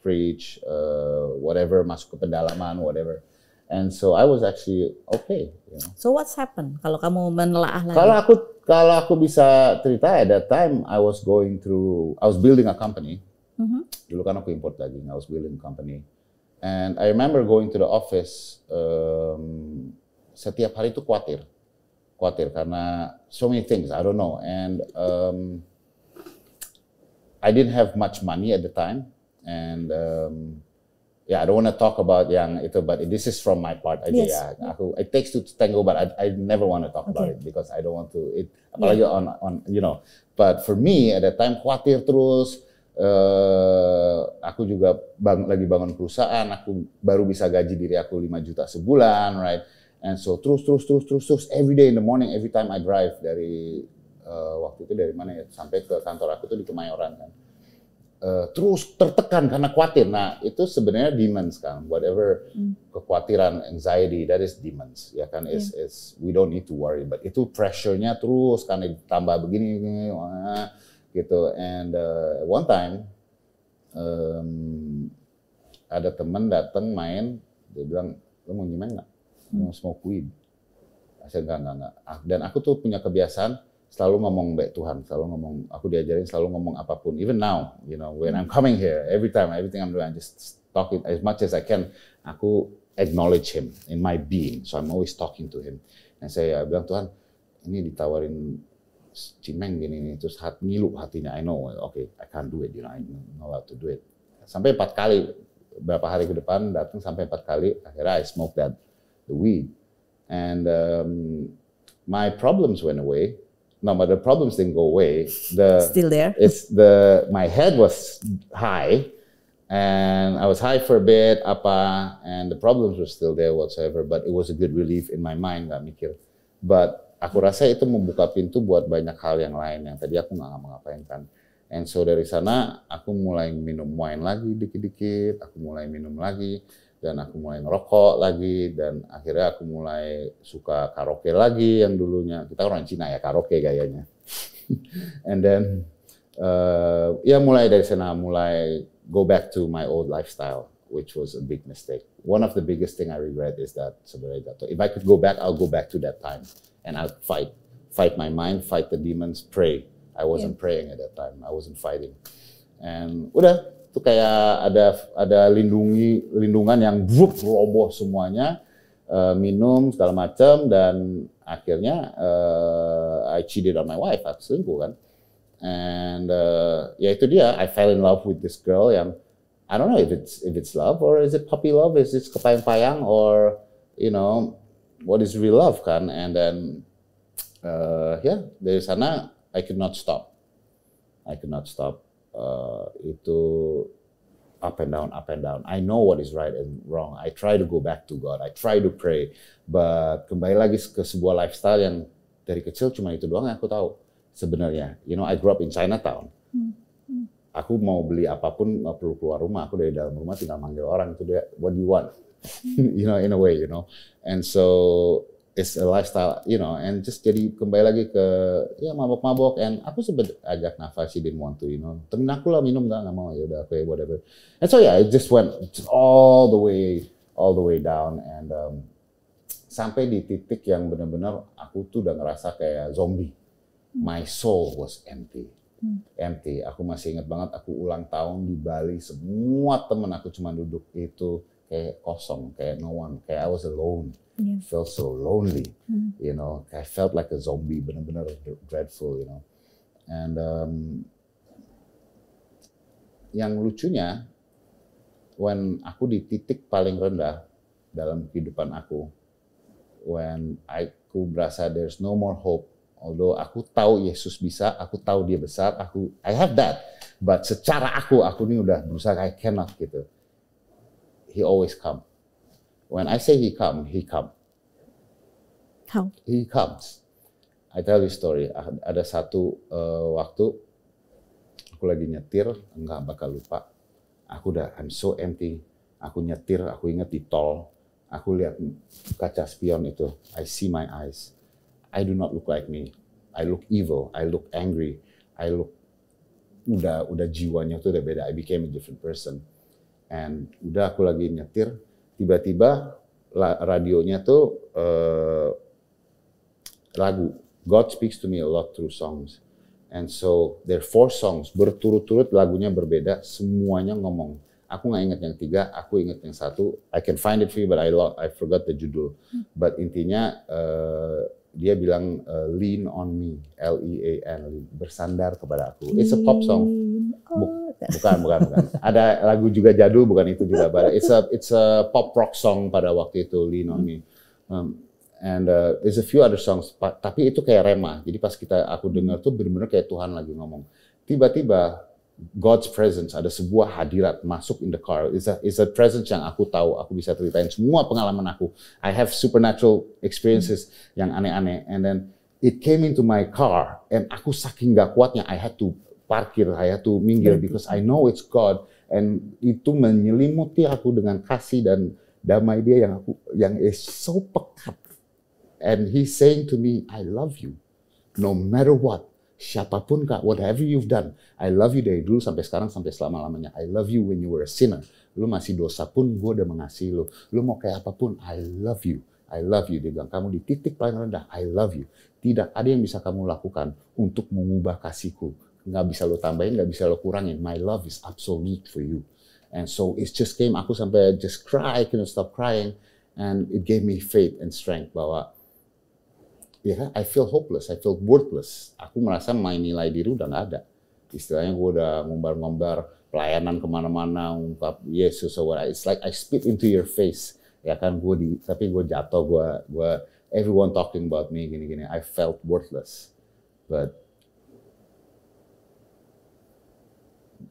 preach, eh, uh, whatever masuk ke pedalaman, whatever. And so I was actually okay. You know. So what's happened? Kalau kamu menelaah lagi. Kalau aku kalau aku bisa cerita at that time I was going through I was building a company. Mm-hmm. Dulu kan aku import daging. I was building a company. And I remember going to the office. Um, setiap hari itu khawatir, khawatir karena so many things I don't know. And um, I didn't have much money at the time. And um, yeah, I don't want to talk about yang itu, but this is from my part aja yes. ya. Aku it takes two to tango, but I, I never want to talk okay. about it because I don't want to. It apalagi yeah. on on you know. But for me at that time khawatir terus. Uh, aku juga bang, lagi bangun perusahaan. Aku baru bisa gaji diri aku 5 juta sebulan, right? And so terus terus terus terus terus every day in the morning, every time I drive dari uh, waktu itu dari mana ya sampai ke kantor aku tuh di Kemayoran kan uh, terus tertekan karena khawatir. Nah, itu sebenarnya demons kan. Whatever hmm. kekhawatiran, anxiety, that is demons. Ya kan, is iya. yeah. is we don't need to worry. But itu pressure-nya terus karena ditambah begini, begini gitu. And uh, one time um, ada teman datang main, dia bilang, lo mau nyimain nggak? Hmm. Mau smoke weed? Saya enggak, enggak, enggak. Ah, dan aku tuh punya kebiasaan, selalu ngomong baik Tuhan, selalu ngomong aku diajarin selalu ngomong apapun. Even now, you know, when I'm coming here, every time, everything I'm doing, I just talk it as much as I can. Aku acknowledge him in my being, so I'm always talking to him. Dan nah, saya bilang Tuhan, ini ditawarin cimeng gini nih, terus hat, ngilu hatinya. I know, okay, I can't do it, you know, I'm not allowed to do it. Sampai empat kali berapa hari ke depan datang sampai empat kali akhirnya I smoke that the weed and um, my problems went away No, but the problems didn't go away. The still there. It's the my head was high, and I was high for a bit, apa, and the problems were still there whatsoever. But it was a good relief in my mind, nggak mikir. But aku rasa itu membuka pintu buat banyak hal yang lain yang tadi aku nggak ngapain kan. And so dari sana aku mulai minum wine lagi dikit-dikit, aku mulai minum lagi dan aku mulai ngerokok lagi dan akhirnya aku mulai suka karaoke lagi yang dulunya kita orang Cina ya karaoke gayanya and then uh, ya mulai dari sana mulai go back to my old lifestyle which was a big mistake one of the biggest thing I regret is that sebenarnya if I could go back I'll go back to that time and I'll fight fight my mind fight the demons pray I wasn't yeah. praying at that time I wasn't fighting and udah itu kayak ada ada lindungi lindungan yang buk roboh semuanya uh, minum segala macam dan akhirnya uh, I cheated on my wife aku selingkuh kan and uh, ya itu dia I fell in love with this girl yang I don't know if it's if it's love or is it puppy love is it kepayang-payang or you know what is real love kan and then uh, ya yeah, dari sana I could not stop I could not stop uh, itu up and down, up and down. I know what is right and wrong. I try to go back to God. I try to pray. But kembali lagi ke sebuah lifestyle yang dari kecil cuma itu doang yang aku tahu sebenarnya. You know, I grew up in Chinatown. Hmm, hmm. Aku mau beli apapun nggak perlu keluar rumah. Aku dari dalam rumah tinggal manggil orang itu dia. What do you want? Hmm. you know, in a way, you know. And so It's a lifestyle, you know, and just jadi kembali lagi ke ya mabok-mabok and aku sempat ajak Nafa she didn't want to, you know. Temen aku lah minum enggak nggak mau ya udah okay, ya, whatever. And so yeah, it just went all the way all the way down and um, sampai di titik yang benar-benar aku tuh udah ngerasa kayak zombie. My soul was empty. Hmm. Empty. Aku masih inget banget aku ulang tahun di Bali, semua temen aku cuma duduk itu kayak kosong, kayak no one, kayak I was alone yeah. felt so lonely. Mm. You know, I felt like a zombie, benar-benar dreadful. You know, and um, yang lucunya, when aku di titik paling rendah dalam kehidupan aku, when aku berasa there's no more hope, although aku tahu Yesus bisa, aku tahu Dia besar, aku I have that, but secara aku aku ini udah berusaha I cannot gitu. He always come When I say he come, he come. How? He comes. I tell you story. Ah, ada satu uh, waktu aku lagi nyetir, enggak bakal lupa. Aku udah I'm so empty. Aku nyetir, aku inget di tol. Aku lihat kaca spion itu. I see my eyes. I do not look like me. I look evil. I look angry. I look udah udah jiwanya tuh udah beda. I became a different person. And udah aku lagi nyetir, tiba-tiba radionya tuh uh, lagu God speaks to me a lot through songs. And so there four songs berturut-turut lagunya berbeda, semuanya ngomong. Aku nggak inget yang tiga, aku inget yang satu. I can find it for you, but I lost, I forgot the judul. Hmm. But intinya uh, dia bilang uh, lean on me, L E A N, bersandar kepada aku. It's a pop song. Buk Bukan, bukan, bukan. Ada lagu juga jadul, bukan itu juga. But it's a it's a pop rock song pada waktu itu, Lean on Me. Um, and uh, there's a few other songs. tapi itu kayak remah. Jadi pas kita aku dengar tuh bener-bener kayak Tuhan lagi ngomong. Tiba-tiba God's presence ada sebuah hadirat masuk in the car. it's a it's a presence yang aku tahu, aku bisa ceritain semua pengalaman aku. I have supernatural experiences hmm. yang aneh-aneh. And then it came into my car and aku saking gak kuatnya I had to parkir, I tuh to minggir because I know it's God. And itu menyelimuti aku dengan kasih dan damai dia yang aku yang is so pekat. And he saying to me, I love you, no matter what siapapun kak, whatever you've done, I love you dari dulu sampai sekarang sampai selama lamanya. I love you when you were a sinner. Lu masih dosa pun gue udah mengasihi lu. Lu mau kayak apapun, I love you. I love you. Dia bilang kamu di titik paling rendah, I love you. Tidak ada yang bisa kamu lakukan untuk mengubah kasihku nggak bisa lo tambahin, nggak bisa lo kurangin. My love is absolute for you. And so it just came, aku sampai just cry, I couldn't stop crying. And it gave me faith and strength bahwa ya yeah, kan, I feel hopeless, I feel worthless. Aku merasa my nilai diri udah nggak ada. Istilahnya gue udah ngumbar-ngumbar pelayanan kemana-mana, ungkap Yesus so what I, it's like I spit into your face. Ya kan gue di, tapi gue jatuh, gue, gue everyone talking about me gini-gini. I felt worthless, but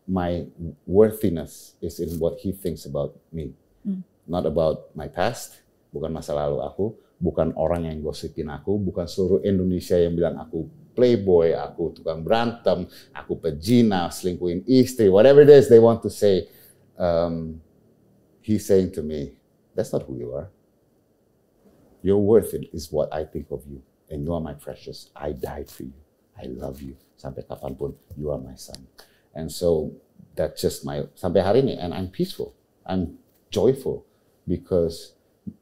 my worthiness is in what he thinks about me, hmm. not about my past, bukan masa lalu aku, bukan orang yang gosipin aku, bukan seluruh Indonesia yang bilang aku playboy, aku tukang berantem, aku pejina, selingkuhin istri, whatever it is they want to say. Um, he's saying to me, that's not who you are. Your worth is what I think of you, and you are my precious. I died for you. I love you. Sampai kapanpun, you are my son. And so that's just my sampai hari ini and I'm peaceful. I'm joyful because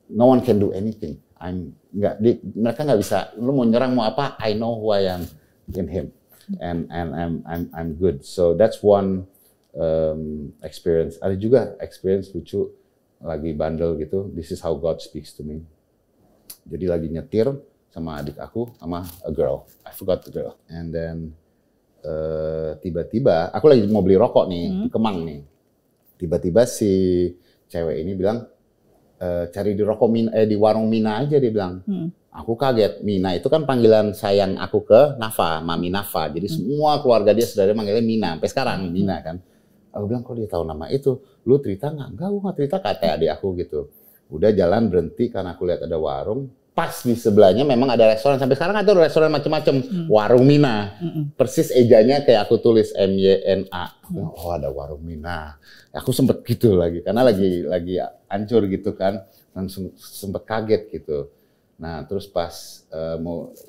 no one can do anything. I'm nggak di, mereka nggak bisa. Lu mau nyerang mau apa? I know who I am in him, and and I'm I'm I'm good. So that's one um, experience. Ada juga experience lucu lagi bandel gitu. This is how God speaks to me. Jadi lagi nyetir sama adik aku sama a girl. I forgot the girl. And then Eh, tiba-tiba aku lagi mau beli rokok nih hmm. di Kemang nih. Tiba-tiba si cewek ini bilang e, cari di rokok Mina, eh di warung Mina aja dia bilang. Hmm. Aku kaget Mina itu kan panggilan sayang aku ke Nafa, Mami Nafa. Jadi hmm. semua keluarga dia saudara manggilnya Mina sampai sekarang hmm. Mina kan. Aku bilang kok dia tahu nama itu. Lu cerita nggak? Enggak, aku nggak cerita kata adik aku gitu. Udah jalan berhenti karena aku lihat ada warung pas di sebelahnya memang ada restoran sampai sekarang ada restoran macam-macam hmm. warung Mina hmm. persis ejanya kayak aku tulis M Y N A hmm. oh ada warung Mina aku sempet gitu lagi karena lagi lagi ancur gitu kan langsung sempet kaget gitu nah terus pas uh,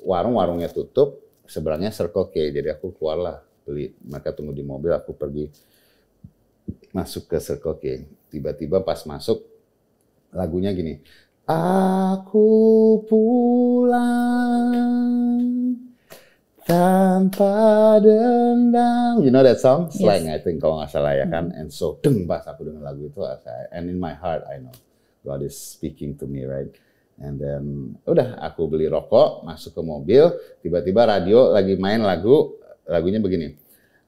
warung-warungnya tutup sebelahnya Circle K jadi aku keluarlah beli mereka tunggu di mobil aku pergi masuk ke Circle K tiba-tiba pas masuk lagunya gini Aku pulang tanpa dendam. You know that song? Slang, yes. I think kalau nggak salah ya kan. Hmm. And so, deng pas aku dengar lagu itu, and in my heart I know God is speaking to me, right? And then udah aku beli rokok, masuk ke mobil, tiba-tiba radio lagi main lagu, lagunya begini.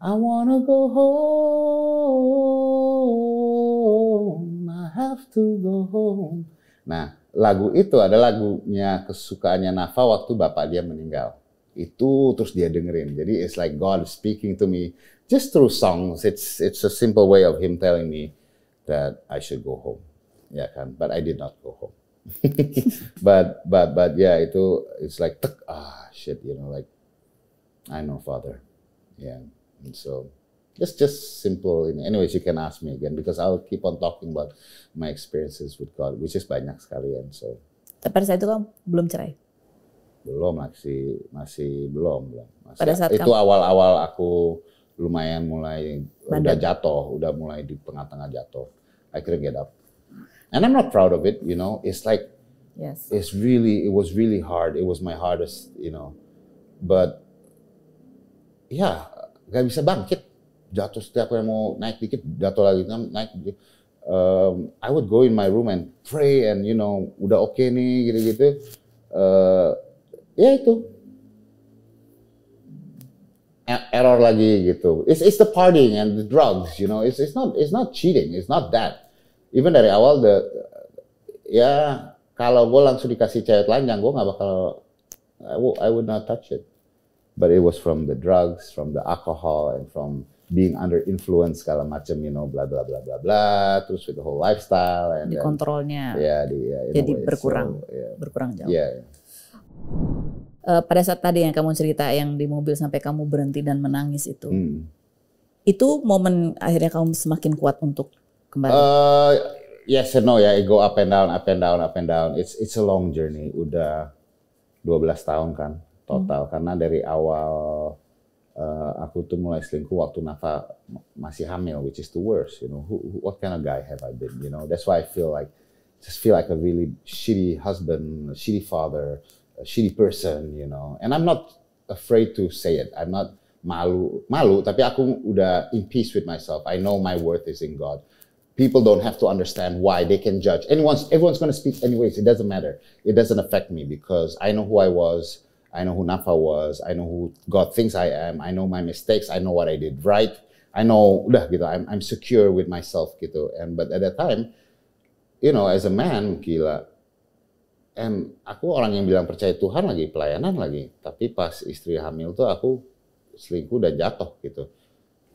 I wanna go home, I have to go home. Nah, lagu itu ada lagunya kesukaannya Nafa waktu bapak dia meninggal. Itu terus dia dengerin. Jadi it's like God speaking to me just through songs. It's it's a simple way of him telling me that I should go home. Ya kan? But I did not go home. but but but yeah itu it's like ah shit you know like I know father. Yeah. And so Just, just simple. Anyways, you can ask me again because I'll keep on talking about my experiences with God, which is banyak sekali. And so. Pada saat itu kamu belum cerai? Belum masih masih belum belum. Masih, Pada saat itu awal-awal aku lumayan mulai Bandar. udah jatuh, udah mulai di tengah-tengah jatuh. I couldn't get up, and I'm not proud of it. You know, it's like yes. it's really it was really hard. It was my hardest. You know, but yeah, gak bisa bangkit jatuh setiap kali mau naik dikit jatuh lagi kan naik dikit. Um, I would go in my room and pray and you know udah oke okay nih gitu-gitu. Uh, ya itu e, error lagi gitu. It's it's the partying and the drugs, you know. It's it's not it's not cheating. It's not that. Even dari awal the ya kalau gue langsung dikasih cewek telanjang, gue nggak bakal I would, I would not touch it. But it was from the drugs, from the alcohol, and from being under influence segala macam you know bla bla bla bla bla terus with the whole lifestyle and di kontrolnya ya yeah, yeah, jadi way, berkurang so, yeah. berkurang jauh yeah, yeah. Uh, pada saat tadi yang kamu cerita yang di mobil sampai kamu berhenti dan menangis itu hmm. itu momen akhirnya kamu semakin kuat untuk kembali uh, yes and no ya yeah. go up and down up and down up and down it's it's a long journey udah 12 tahun kan total hmm. karena dari awal uh, aku tuh mulai selingkuh waktu Nafa masih hamil, which is the worst. You know, who, who, what kind of guy have I been? You know, that's why I feel like, just feel like a really shitty husband, a shitty father, a shitty person. You know, and I'm not afraid to say it. I'm not malu, malu. Tapi aku udah in peace with myself. I know my worth is in God. People don't have to understand why they can judge. Anyone's everyone's going to speak anyways. It doesn't matter. It doesn't affect me because I know who I was. I know who Nafa was, I know who God thinks I am, I know my mistakes, I know what I did right, I know udah gitu, I'm, I'm secure with myself gitu. And but at that time, you know, as a man, gila. And aku orang yang bilang percaya Tuhan lagi, pelayanan lagi. Tapi pas istri hamil tuh aku selingkuh dan jatuh gitu.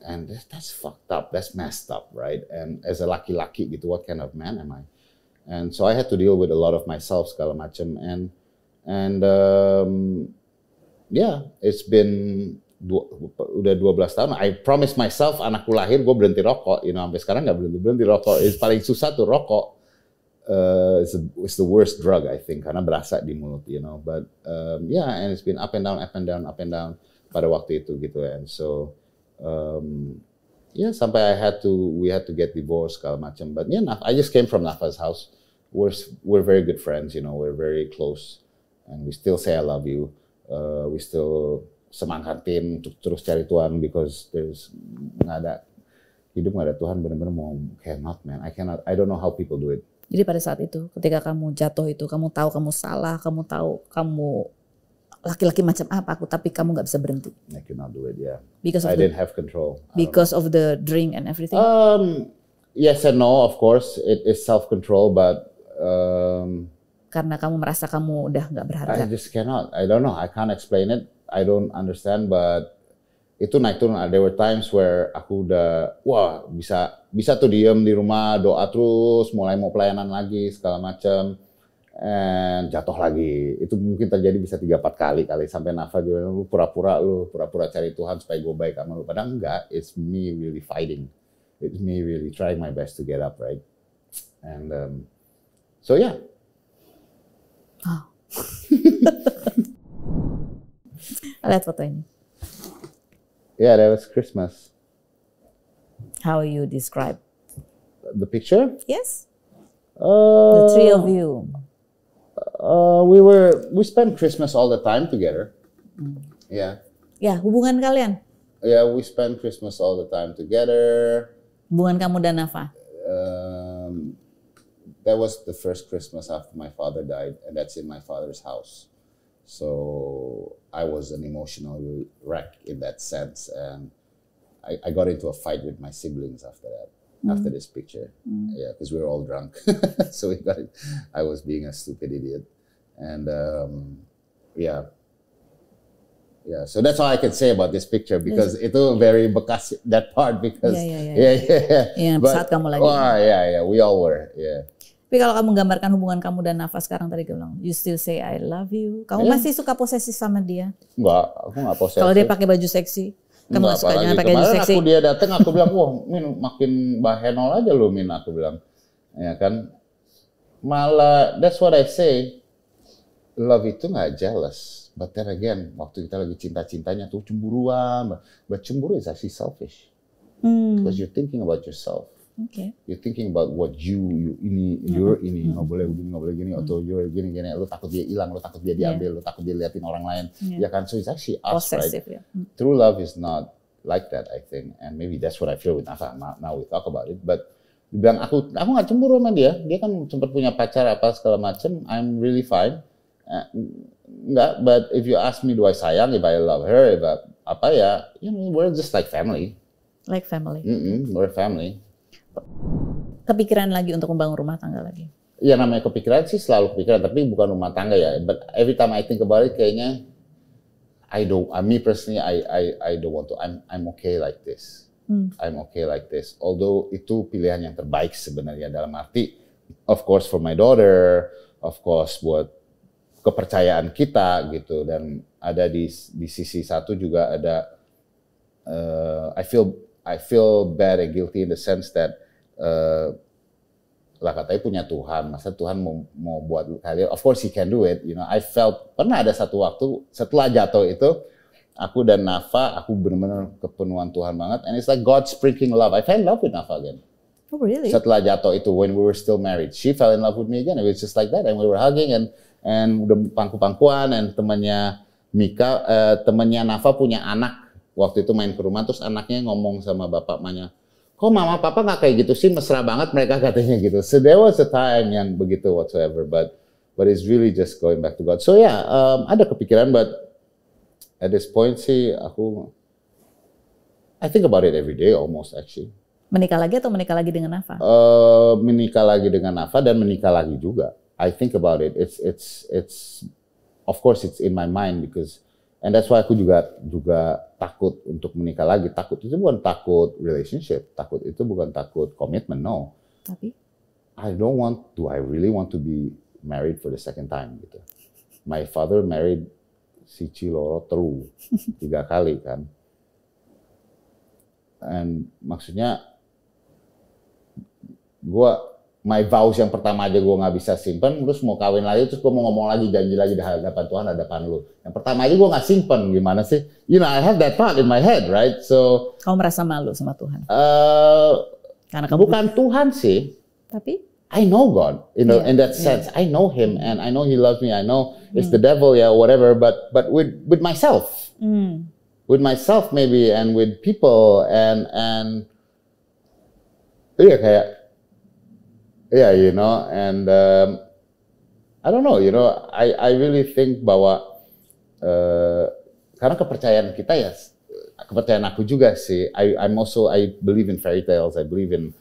And that's, that's fucked up, that's messed up, right? And as a laki-laki gitu, what kind of man am I? And so I had to deal with a lot of myself segala macam. And and um, yeah it's been dua, udah 12 tahun I promise myself anakku lahir gue berhenti rokok you know sampai sekarang nggak berhenti berhenti rokok it's paling susah tuh rokok uh, it's, the, it's the worst drug I think karena berasa di mulut you know but um, yeah and it's been up and down up and down up and down pada waktu itu gitu and so um, yeah sampai I had to we had to get divorced segala macam but yeah I just came from Nafa's house we're we're very good friends you know we're very close and we still say I love you. Uh, we still semangatin untuk terus cari Tuhan because there's nggak ada hidup nggak ada Tuhan benar-benar mau cannot man I cannot I don't know how people do it. Jadi pada saat itu ketika kamu jatuh itu kamu tahu kamu salah kamu tahu kamu laki-laki macam apa aku tapi kamu nggak bisa berhenti. I cannot do it Yeah. Because of I the, didn't have control. Because of the drink and everything. Um, yes and no of course it is self control but um, karena kamu merasa kamu udah nggak berharga? I just cannot. I don't know. I can't explain it. I don't understand. But itu naik turun. There were times where aku udah wah bisa bisa tuh diem di rumah doa terus, mulai mau pelayanan lagi segala macam. And jatuh lagi. Itu mungkin terjadi bisa tiga empat kali kali sampai nafas juga lu pura-pura lu pura-pura cari Tuhan supaya gue baik sama lu. Padahal enggak. It's me really fighting. It's me really trying my best to get up right. And um, so yeah, Ah. Lihat foto ini? Yeah, that was Christmas. How you describe? The picture? Yes. Uh, the three of you. Uh, we were we spent Christmas all the time together. Mm. Yeah. Ya, yeah, hubungan kalian? Ya, yeah, we spend Christmas all the time together. Hubungan kamu dan Nafa? Uh, that was the first Christmas after my father died, and that's in my father's house. So I was an emotional wreck in that sense, and I, I got into a fight with my siblings after that. Mm. After this picture, mm. yeah, because we were all drunk, so we got. It. I was being a stupid idiot, and um, yeah, yeah. So that's all I can say about this picture because it was very bekas that part because yeah yeah yeah yeah. yeah. yeah. yeah but, oh, yeah yeah we all were yeah. Tapi kalau kamu menggambarkan hubungan kamu dan Nafa sekarang tadi kamu bilang, you still say I love you. Kamu yeah. masih suka posesi sama dia? Enggak, aku enggak posesif. Kalau dia pakai baju seksi, kamu enggak suka jangan pakai baju seksi. aku dia datang aku bilang, "Wah, Min makin bahenol aja lu Min," aku bilang. Ya kan? Malah that's what I say. Love itu nggak jealous. But then again, waktu kita lagi cinta-cintanya tuh cemburuan. But cemburu is actually selfish. Hmm. Because you're thinking about yourself. Okay. You're thinking about what you, you ini, yeah. Mm-hmm. you're ini, nggak mm-hmm. boleh begini, nggak boleh gini, mm atau you're gini, gini, lu takut dia hilang, lu takut dia diambil, yeah. lu takut dia liatin orang lain, yeah. ya kan? So it's actually us, right? Yeah. Mm-hmm. True love is not like that, I think, and maybe that's what I feel with Nafa. Now we talk about it, but bilang aku, aku nggak cemburu sama dia, dia kan sempat punya pacar apa segala macem, I'm really fine, uh, nggak, but if you ask me do I sayang, if I love her, if apa ya, you know, we're just like family. Like family. Mm -mm, we're family kepikiran lagi untuk membangun rumah tangga lagi? Ya namanya kepikiran sih selalu kepikiran, tapi bukan rumah tangga ya. But every time I think about it, kayaknya I don't, I, uh, me personally, I, I, I don't want to. I'm, I'm okay like this. Hmm. I'm okay like this. Although itu pilihan yang terbaik sebenarnya dalam arti, of course for my daughter, of course buat kepercayaan kita gitu. Dan ada di di sisi satu juga ada, uh, I feel I feel bad and guilty in the sense that uh, lah katanya punya Tuhan, masa Tuhan mau, mau buat kalian? Of course he can do it. You know, I felt pernah ada satu waktu setelah jatuh itu aku dan Nafa, aku bener-bener kepenuhan Tuhan banget. And it's like God sprinkling love. I fell in love with Nafa again. Oh really? Setelah jatuh itu, when we were still married, she fell in love with me again. It was just like that, and we were hugging and and udah pangku-pangkuan, and temannya Mika, uh, temannya Nafa punya anak waktu itu main ke rumah terus anaknya ngomong sama bapaknya kok mama papa nggak kayak gitu sih mesra banget mereka katanya gitu so there was a time yang begitu whatsoever but but it's really just going back to God so yeah, um, ada kepikiran but at this point sih aku I think about it every day almost actually menikah lagi atau menikah lagi dengan Nafa? Uh, menikah lagi dengan Nafa dan menikah lagi juga. I think about it. It's it's it's of course it's in my mind because And that's why aku juga juga takut untuk menikah lagi. Takut itu bukan takut relationship, takut itu bukan takut komitmen, no. Tapi I don't want do I really want to be married for the second time gitu. My father married si Loro Teru tiga kali kan. And maksudnya gua my vows yang pertama aja gue nggak bisa simpen, terus mau kawin lagi, terus gue mau ngomong lagi janji lagi di hadapan Tuhan, hadapan lu. Yang pertama aja gue nggak simpen, gimana sih? You know, I have that part in my head, right? So kamu merasa malu sama Tuhan? Uh, Karena kamu bukan buka. Tuhan sih. Tapi I know God, you know, yeah, in that iya. sense, yeah. I know Him and I know He loves me. I know hmm. it's the devil, yeah, whatever. But but with with myself, mm. with myself maybe, and with people, and and iya kayak yeah, you know, and um, I don't know, you know, I I really think bahwa uh, karena kepercayaan kita ya, kepercayaan aku juga sih. I I'm also I believe in fairy tales, I believe in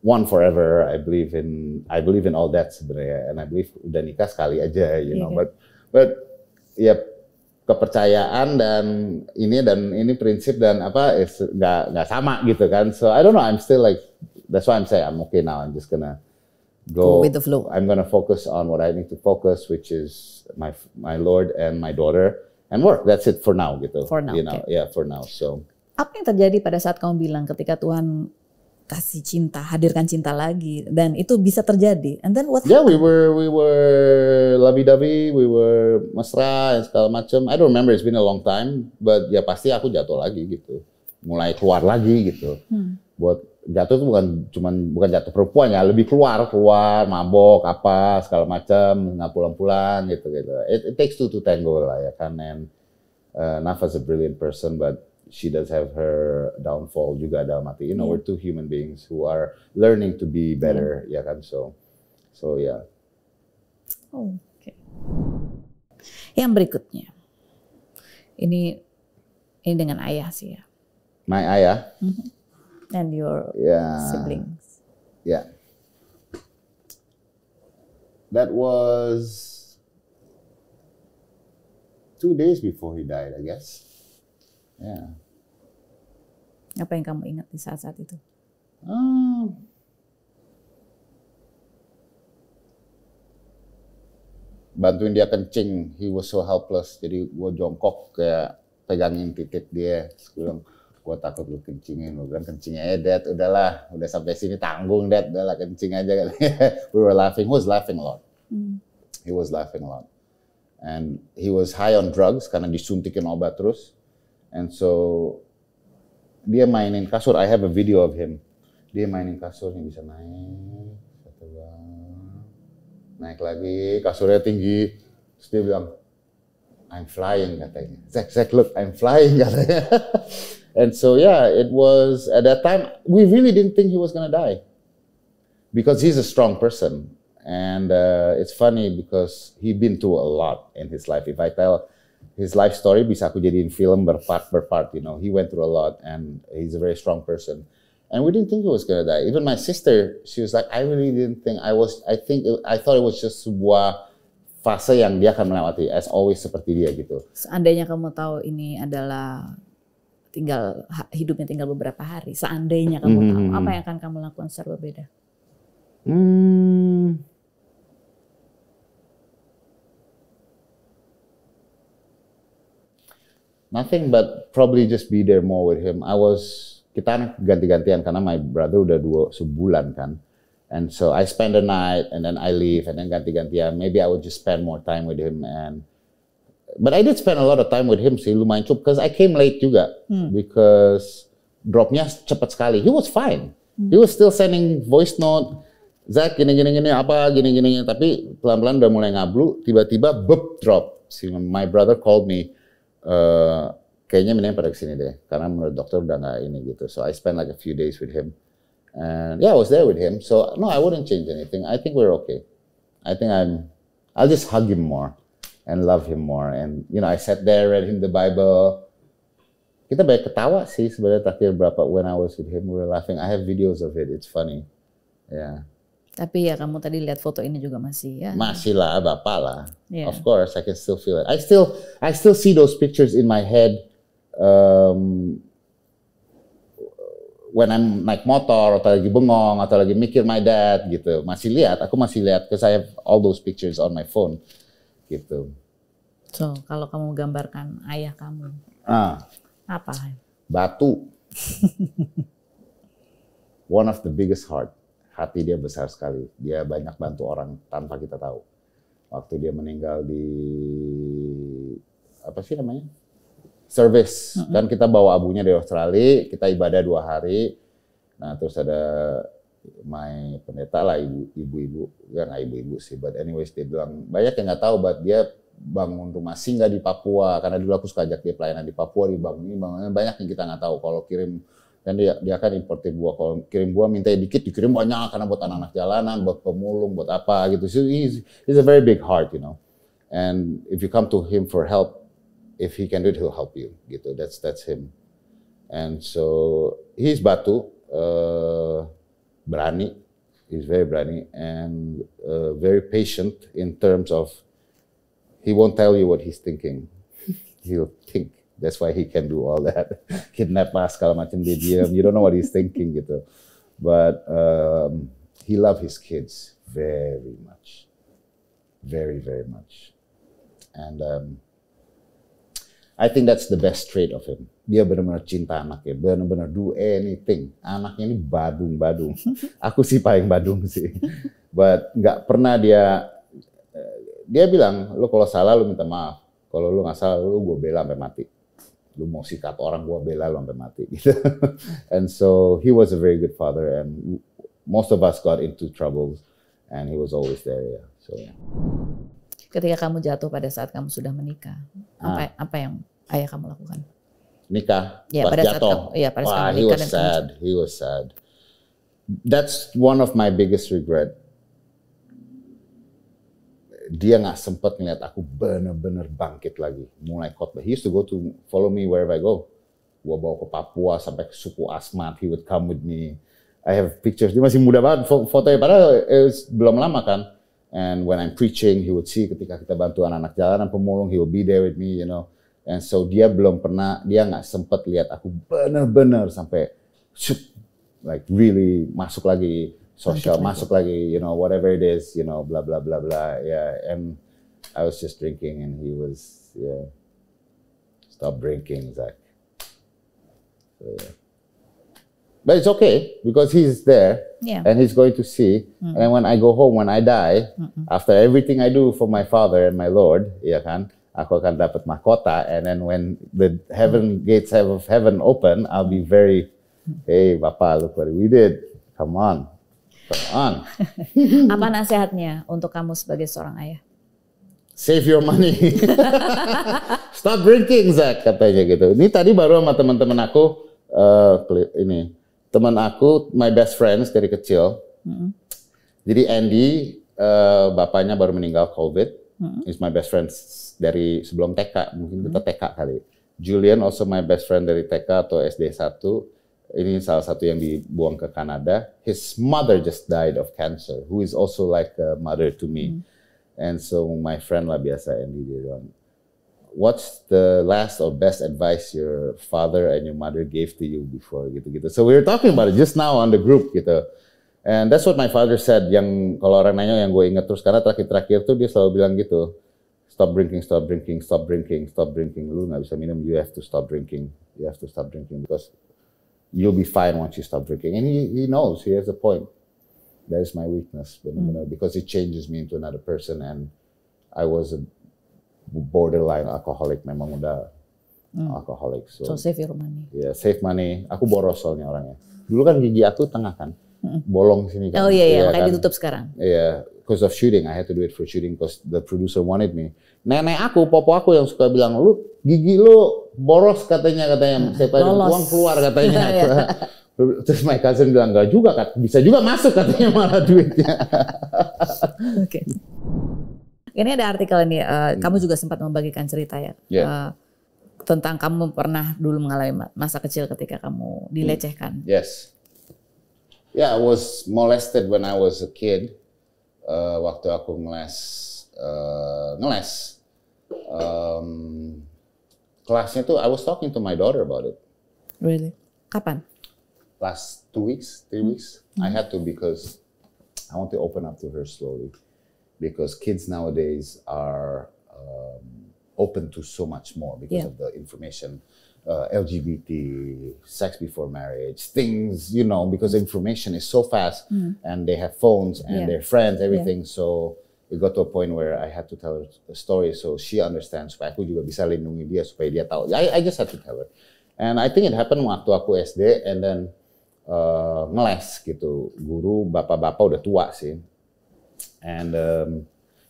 one forever, I believe in I believe in all that sebenarnya, and I believe udah nikah sekali aja, you know, iya. but but ya yeah, kepercayaan dan ini dan ini prinsip dan apa nggak nggak sama gitu kan so I don't know I'm still like that's why I'm saying I'm okay now I'm just gonna go, go with the flow. I'm gonna focus on what I need to focus, which is my my Lord and my daughter and work. That's it for now gitu. For now. You know, okay. yeah, for now. So apa yang terjadi pada saat kamu bilang ketika Tuhan kasih cinta, hadirkan cinta lagi dan itu bisa terjadi. And then what happened? Yeah, we were we were lovey-dovey, we were mesra dan segala macam. I don't remember it's been a long time, but ya pasti aku jatuh lagi gitu. Mulai keluar lagi gitu. Hmm buat jatuh itu bukan cuman bukan jatuh perempuan ya lebih keluar keluar mabok apa segala macam nggak pulang-pulang gitu gitu it, it takes two to tango lah ya kan and uh, Nafa's a brilliant person but she does have her downfall juga dalam arti you know yeah. we're two human beings who are learning to be iya. better yeah. ya kan so so yeah. oh, oke okay. yang berikutnya ini ini dengan ayah sih ya my ayah mm -hmm and your yeah. siblings. Yeah. That was two days before he died, I guess. Yeah. Apa yang kamu ingat di saat-saat itu? Um, bantuin dia kencing, he was so helpless. Jadi gue jongkok kayak pegangin titik dia, gue gua takut lu kencingin lu bilang kencing aja dad udahlah udah sampai sini tanggung dad udahlah kencing aja we were laughing he was laughing a lot hmm. he was laughing a lot and he was high on drugs karena disuntikin obat terus and so dia mainin kasur I have a video of him dia mainin kasur kasurnya bisa naik satu naik lagi kasurnya tinggi terus dia bilang I'm flying katanya Zack Zack look I'm flying katanya And so, yeah, it was at that time, we really didn't think he was going to die because he's a strong person. And uh, it's funny because he'd been through a lot in his life. If I tell his life story, bisa aku jadiin film berpart berpart. You know, he went through a lot, and he's a very strong person. And we didn't think he was gonna die. Even my sister, she was like, I really didn't think I was. I think I thought it was just sebuah fase yang dia akan melewati, as always seperti dia gitu. Seandainya kamu tahu ini adalah tinggal hidupnya tinggal beberapa hari. Seandainya kamu hmm. tahu apa yang akan kamu lakukan secara berbeda? Hmm. Nothing but probably just be there more with him. I was kita ganti-gantian karena my brother udah dua sebulan kan. And so I spend the night and then I leave and then ganti-gantian. Maybe I would just spend more time with him and but I did spend a lot of time with him sih lumayan cukup because I came late juga hmm. because dropnya cepat sekali. He was fine. Hmm. He was still sending voice note. Zak gini gini gini apa gini gini, gini. tapi pelan-pelan udah mulai ngablu tiba-tiba bep drop si my brother called me uh, kayaknya mending pada kesini deh karena menurut dokter udah nggak ini gitu so I spent like a few days with him and yeah I was there with him so no I wouldn't change anything I think we're okay I think I'm I'll just hug him more and love him more. And you know, I sat there, read him the Bible. Kita banyak ketawa sih sebenarnya terakhir berapa when I was with him we were laughing. I have videos of it. It's funny. Yeah. Tapi ya kamu tadi lihat foto ini juga masih ya. Masih lah, bapak lah. Yeah. Of course, I can still feel it. I still I still see those pictures in my head um, when I'm naik motor atau lagi bengong atau lagi mikir my dad gitu masih lihat aku masih lihat because I have all those pictures on my phone gitu. So, kalau kamu gambarkan ayah kamu, ah, apa? Batu. One of the biggest heart. Hati dia besar sekali. Dia banyak bantu orang tanpa kita tahu. Waktu dia meninggal di apa sih namanya? Service. Mm -hmm. Dan kita bawa abunya dari Australia, kita ibadah dua hari. Nah, terus ada my pendeta lah ibu ibu-ibu ya nggak ibu-ibu sih but anyways dia bilang banyak yang nggak tahu but dia bangun rumah singgah di Papua karena dulu aku suka ajak dia pelayanan di Papua di bangun ini bangunnya banyak yang kita nggak tahu kalau kirim dan dia dia akan importir buah kalau kirim buah minta dikit dikirim banyak karena buat anak-anak jalanan buat pemulung buat apa gitu so he's, he's a very big heart you know and if you come to him for help if he can do it he'll help you gitu that's that's him and so he's batu uh, brani. He's very brani and uh, very patient in terms of he won't tell you what he's thinking. He'll think. That's why he can do all that. Kidnap mas segala macam dia diam. You don't know what he's thinking gitu. But um, he love his kids very much, very very much, and um, I think that's the best trait of him. dia benar-benar cinta anaknya, benar-benar do anything. Anaknya ini badung-badung. Aku sih paling badung sih. But nggak pernah dia eh, dia bilang, lo kalau salah lo minta maaf. Kalau lo nggak salah lo gue bela sampai mati. Lo mau sikat orang gue bela lo sampai mati. Gitu. and so he was a very good father and most of us got into troubles and he was always there. Yeah. So. Yeah. Ketika kamu jatuh pada saat kamu sudah menikah, ah. apa, apa yang ayah kamu lakukan? nikah yeah, pas jatuh. Iya, pada saat Wah, he was sad. He was sad. That's one of my biggest regret. Dia nggak sempat ngeliat aku bener-bener bangkit lagi, mulai khotbah. He used to go to follow me wherever I go. Gua bawa ke Papua sampai ke suku Asmat. He would come with me. I have pictures. Dia masih muda banget. Fotonya padahal eh, belum lama kan. And when I'm preaching, he would see ketika kita bantu anak-anak jalanan pemulung, he would be there with me, you know. And so dia belum pernah, dia nggak sempet lihat aku bener-bener sampai shoot, like really masuk lagi sosial, masuk lagi, you know whatever it is, you know bla bla bla bla. Yeah, and I was just drinking and he was yeah, stop drinking, Zach. yeah. But it's okay because he's there yeah. and he's going to see. Mm. And when I go home, when I die, mm -mm. after everything I do for my father and my Lord, ya kan, aku akan dapat mahkota and then when the heaven hmm. gates of heaven open I'll be very hey Bapak look what we did come on come on apa nasihatnya untuk kamu sebagai seorang ayah save your money stop drinking Zach katanya gitu ini tadi baru sama teman-teman aku uh, ini teman aku my best friends dari kecil mm -hmm. jadi Andy uh, bapaknya baru meninggal COVID mm -hmm. he's my best friends dari sebelum TK, mungkin kita hmm. TK kali. Julian also my best friend dari TK atau SD 1. Ini salah satu yang dibuang ke Kanada. His mother just died of cancer, who is also like a mother to me. Mm. And so my friend lah biasa Andy dia bilang, what's the last or best advice your father and your mother gave to you before gitu-gitu. So we were talking about it just now on the group gitu. And that's what my father said. Yang kalau orang nanya yang gue inget terus karena terakhir-terakhir tuh dia selalu bilang gitu stop drinking, stop drinking, stop drinking, stop drinking. Lu nggak bisa minum, you have to stop drinking, you have to stop drinking because you'll be fine once you stop drinking. And he, he knows, he has a point. That is my weakness, mm. because it changes me into another person. And I was a borderline alcoholic, memang udah hmm. alcoholic. So, so save your money. Ya, yeah, save money. Aku boros soalnya orangnya. Dulu kan gigi aku tengah kan. Hmm. Bolong sini kan. Oh iya iya, yeah, kayak kan? ditutup sekarang. Iya, yeah because of shooting. I had to do it for shooting because the producer wanted me. Nenek aku, popo aku yang suka bilang lu gigi lu boros katanya katanya Siapa yang uang keluar katanya. Iya. Terus my cousin bilang enggak juga kan bisa juga masuk katanya malah duitnya. Oke. Okay. Ini ada artikel ini. Uh, hmm. Kamu juga sempat membagikan cerita ya. Yeah. Iya. Uh, tentang kamu pernah dulu mengalami masa kecil ketika kamu hmm. dilecehkan. Yes. Yeah, I was molested when I was a kid. uh, waktu aku ngeles uh, ngeles um, kelasnya tuh I was talking to my daughter about it. Really? Kapan? Last two weeks, three hmm. weeks. Mm-hmm. I had to because I want to open up to her slowly because kids nowadays are um, open to so much more because yeah. of the information uh, LGBT, sex before marriage, things, you know, because information is so fast mm. and they have phones and yeah. their friends, everything. Yeah. So it got to a point where I had to tell her a story so she understands supaya aku juga bisa lindungi dia supaya dia tahu. I, I just had to tell her. And I think it happened waktu aku SD and then uh, ngeles gitu. Guru bapak-bapak udah tua sih. And um,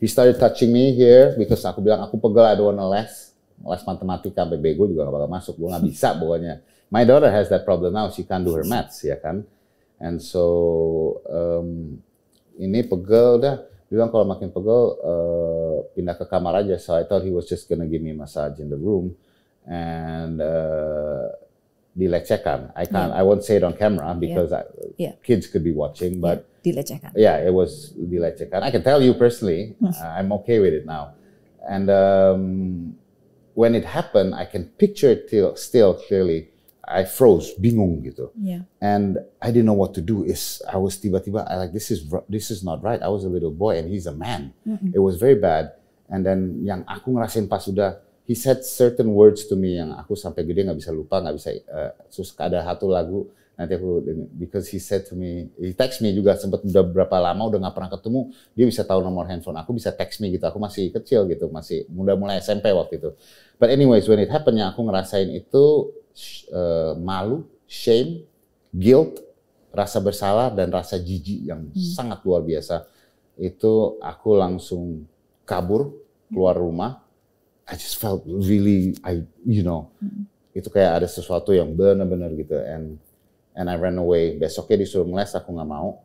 he started touching me here because aku bilang aku pegel, I don't wanna less les matematika sampai gue juga gak bakal masuk gue gak bisa pokoknya my daughter has that problem now she can't do her maths ya kan and so um, ini pegel dah bilang kalau makin pegel uh, pindah ke kamar aja so I thought he was just gonna give me massage in the room and uh, dilecehkan I can't yeah. I won't say it on camera because yeah. I, yeah. kids could be watching but yeah. dilecehkan yeah it was dilecehkan I can tell you personally hmm. uh, I'm okay with it now and um, when it happened, I can picture it till, still clearly. I froze, bingung gitu. Yeah. And I didn't know what to do. Is I was tiba-tiba I like this is this is not right. I was a little boy and he's a man. Mm -hmm. It was very bad. And then yang aku ngerasain pas sudah he said certain words to me yang aku sampai gede nggak bisa lupa, nggak bisa uh, terus ada satu lagu nanti aku because he said to me he text me juga sempat udah berapa lama udah nggak pernah ketemu dia bisa tahu nomor handphone aku bisa text me gitu aku masih kecil gitu masih muda mulai SMP waktu itu but anyways when it happened ya aku ngerasain itu uh, malu shame guilt rasa bersalah dan rasa jijik yang hmm. sangat luar biasa itu aku langsung kabur keluar rumah I just felt really I you know hmm. itu kayak ada sesuatu yang benar-benar gitu and and I ran away. Besoknya disuruh ngeles aku nggak mau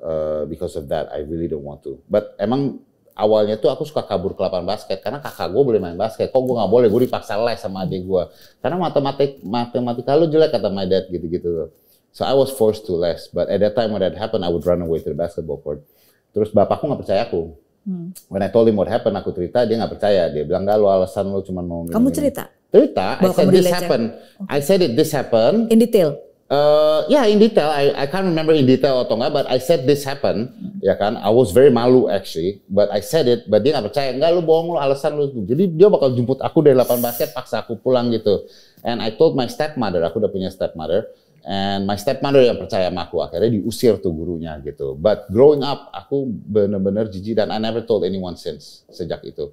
uh, because of that. I really don't want to. But emang awalnya tuh aku suka kabur ke lapangan basket karena kakak gue boleh main basket. Kok gue nggak boleh? Gue dipaksa les sama adik gue. Karena matematik matematika lu jelek kata my dad gitu-gitu. So I was forced to les. But at that time when that happened, I would run away to the basketball court. Terus bapakku nggak percaya aku. Hmm. When I told him what happened, aku cerita, dia nggak percaya. Dia bilang, nggak, lo alasan lo cuma mau Kamu cerita? Cerita. Bahwa I said this happened. Okay. Oh. I said it, this happened. In detail? Uh, yeah, in detail. I, I can't remember in detail atau enggak, but I said this happened. Ya kan? I was very malu actually, but I said it. But dia nggak percaya. Enggak, lu bohong, lu alasan lu. itu. Jadi dia bakal jemput aku dari lapangan basket, paksa aku pulang gitu. And I told my stepmother, aku udah punya stepmother. And my stepmother yang percaya sama aku. Akhirnya diusir tuh gurunya gitu. But growing up, aku bener-bener jijik dan I never told anyone since sejak itu.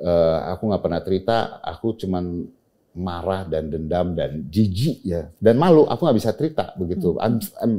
Uh, aku nggak pernah cerita. Aku cuman marah dan dendam dan jijik ya dan malu aku nggak bisa cerita begitu hmm. I'm, I'm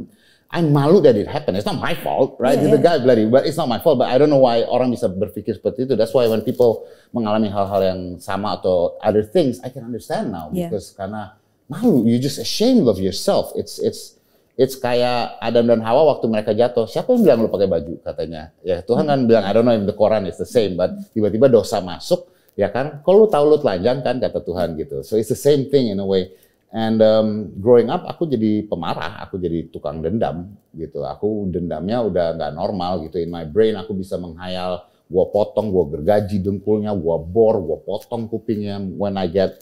I'm malu that it happened. It's not my fault, right? Yeah, yeah. guy bloody, but it's not my fault. But I don't know why orang bisa berpikir seperti itu. That's why when people mengalami hal-hal yang sama atau other things, I can understand now yeah. because karena malu, you just ashamed of yourself. It's it's it's kayak Adam dan Hawa waktu mereka jatuh. Siapa yang bilang lu pakai baju katanya? Ya Tuhan kan bilang I don't know in the Quran it's the same, but tiba-tiba dosa masuk, ya kan? Kalau lu tahu lu telanjang kan kata Tuhan gitu. So it's the same thing in a way. And um, growing up aku jadi pemarah, aku jadi tukang dendam gitu. Aku dendamnya udah nggak normal gitu. In my brain aku bisa menghayal gua potong, gua gergaji dengkulnya, gua bor, gua potong kupingnya. When I get,